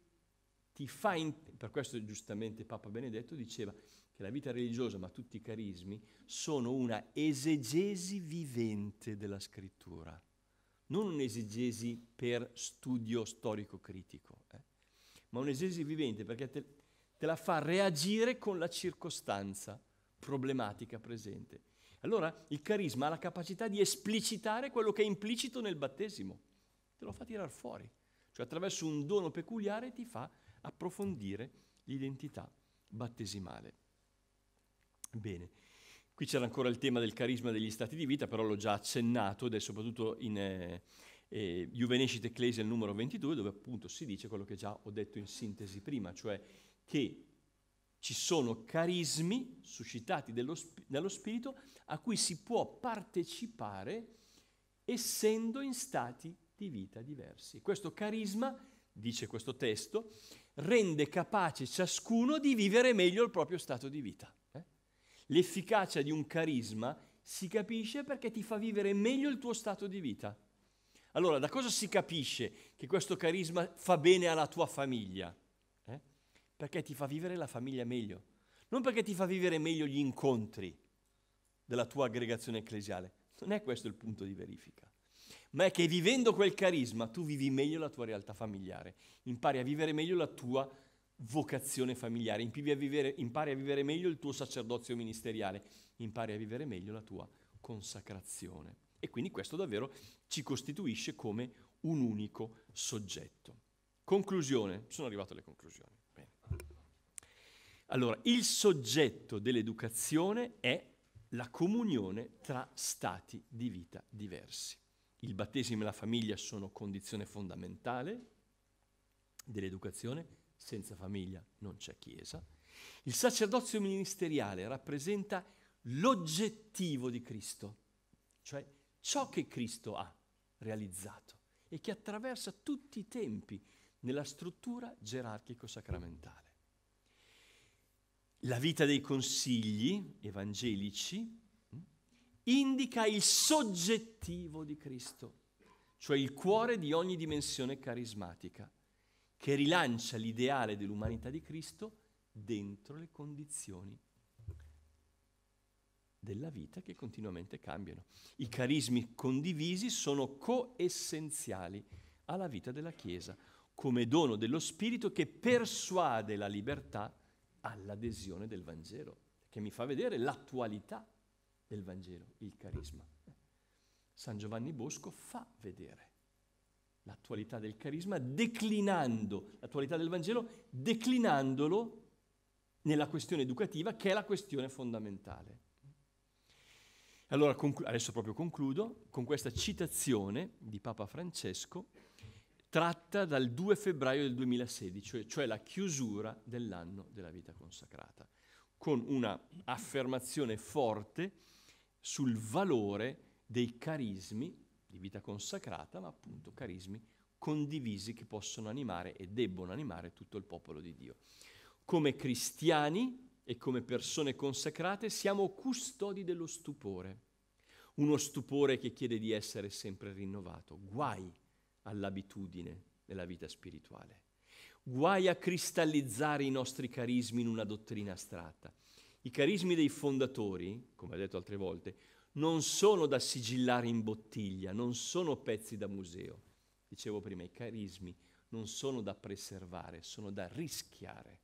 ti fa, in... per questo giustamente Papa Benedetto diceva che la vita religiosa, ma tutti i carismi, sono una esegesi vivente della scrittura non un'esegesi per studio storico-critico, eh, ma un'esegesi vivente perché te, te la fa reagire con la circostanza problematica presente. Allora il carisma ha la capacità di esplicitare quello che è implicito nel battesimo, te lo fa tirar fuori, cioè attraverso un dono peculiare ti fa approfondire l'identità battesimale. Bene. Qui c'era ancora il tema del carisma degli stati di vita, però l'ho già accennato ed è soprattutto in eh, eh, Juvenescite Ecclesia, numero 22, dove appunto si dice quello che già ho detto in sintesi prima, cioè che ci sono carismi suscitati sp- dallo Spirito a cui si può partecipare essendo in stati di vita diversi. Questo carisma, dice questo testo, rende capace ciascuno di vivere meglio il proprio stato di vita. L'efficacia di un carisma si capisce perché ti fa vivere meglio il tuo stato di vita. Allora, da cosa si capisce che questo carisma fa bene alla tua famiglia? Eh? Perché ti fa vivere la famiglia meglio, non perché ti fa vivere meglio gli incontri della tua aggregazione ecclesiale. Non è questo il punto di verifica ma è che vivendo quel carisma tu vivi meglio la tua realtà familiare, impari a vivere meglio la tua famiglia vocazione familiare, impari a, vivere, impari a vivere meglio il tuo sacerdozio ministeriale, impari a vivere meglio la tua consacrazione. E quindi questo davvero ci costituisce come un unico soggetto. Conclusione, sono arrivato alle conclusioni. Bene. Allora, il soggetto dell'educazione è la comunione tra stati di vita diversi. Il battesimo e la famiglia sono condizione fondamentale dell'educazione senza famiglia non c'è Chiesa. Il sacerdozio ministeriale rappresenta l'oggettivo di Cristo, cioè ciò che Cristo ha realizzato e che attraversa tutti i tempi nella struttura gerarchico-sacramentale. La vita dei consigli evangelici mm, indica il soggettivo di Cristo, cioè il cuore di ogni dimensione carismatica che rilancia l'ideale dell'umanità di Cristo dentro le condizioni della vita che continuamente cambiano. I carismi condivisi sono coessenziali alla vita della Chiesa, come dono dello Spirito che persuade la libertà all'adesione del Vangelo, che mi fa vedere l'attualità del Vangelo, il carisma. San Giovanni Bosco fa vedere l'attualità del carisma, declinando l'attualità del Vangelo, declinandolo nella questione educativa che è la questione fondamentale. Allora, conclu- adesso proprio concludo con questa citazione di Papa Francesco tratta dal 2 febbraio del 2016, cioè, cioè la chiusura dell'anno della vita consacrata, con una affermazione forte sul valore dei carismi di vita consacrata, ma appunto carismi condivisi che possono animare e debbono animare tutto il popolo di Dio. Come cristiani e come persone consacrate siamo custodi dello stupore, uno stupore che chiede di essere sempre rinnovato. Guai all'abitudine nella vita spirituale. Guai a cristallizzare i nostri carismi in una dottrina astratta. I carismi dei fondatori, come ho detto altre volte, non sono da sigillare in bottiglia, non sono pezzi da museo. Dicevo prima, i carismi non sono da preservare, sono da rischiare.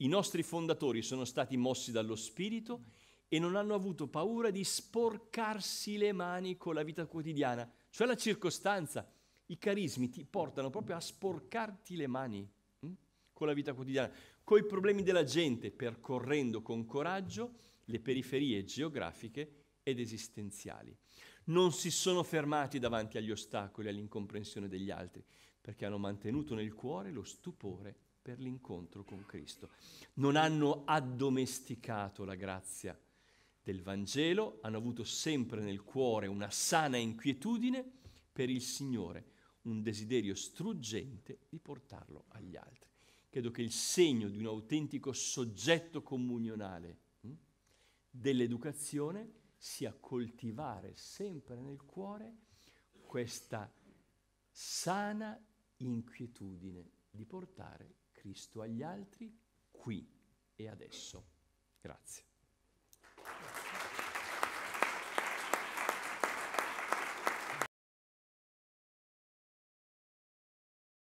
I nostri fondatori sono stati mossi dallo Spirito e non hanno avuto paura di sporcarsi le mani con la vita quotidiana, cioè la circostanza. I carismi ti portano proprio a sporcarti le mani hm, con la vita quotidiana, coi problemi della gente, percorrendo con coraggio le periferie geografiche ed esistenziali. Non si sono fermati davanti agli ostacoli e all'incomprensione degli altri, perché hanno mantenuto nel cuore lo stupore per l'incontro con Cristo. Non hanno addomesticato la grazia del Vangelo, hanno avuto sempre nel cuore una sana inquietudine per il Signore, un desiderio struggente di portarlo agli altri. Credo che il segno di un autentico soggetto comunionale dell'educazione sia coltivare sempre nel cuore questa sana inquietudine di portare Cristo agli altri qui e adesso. Grazie.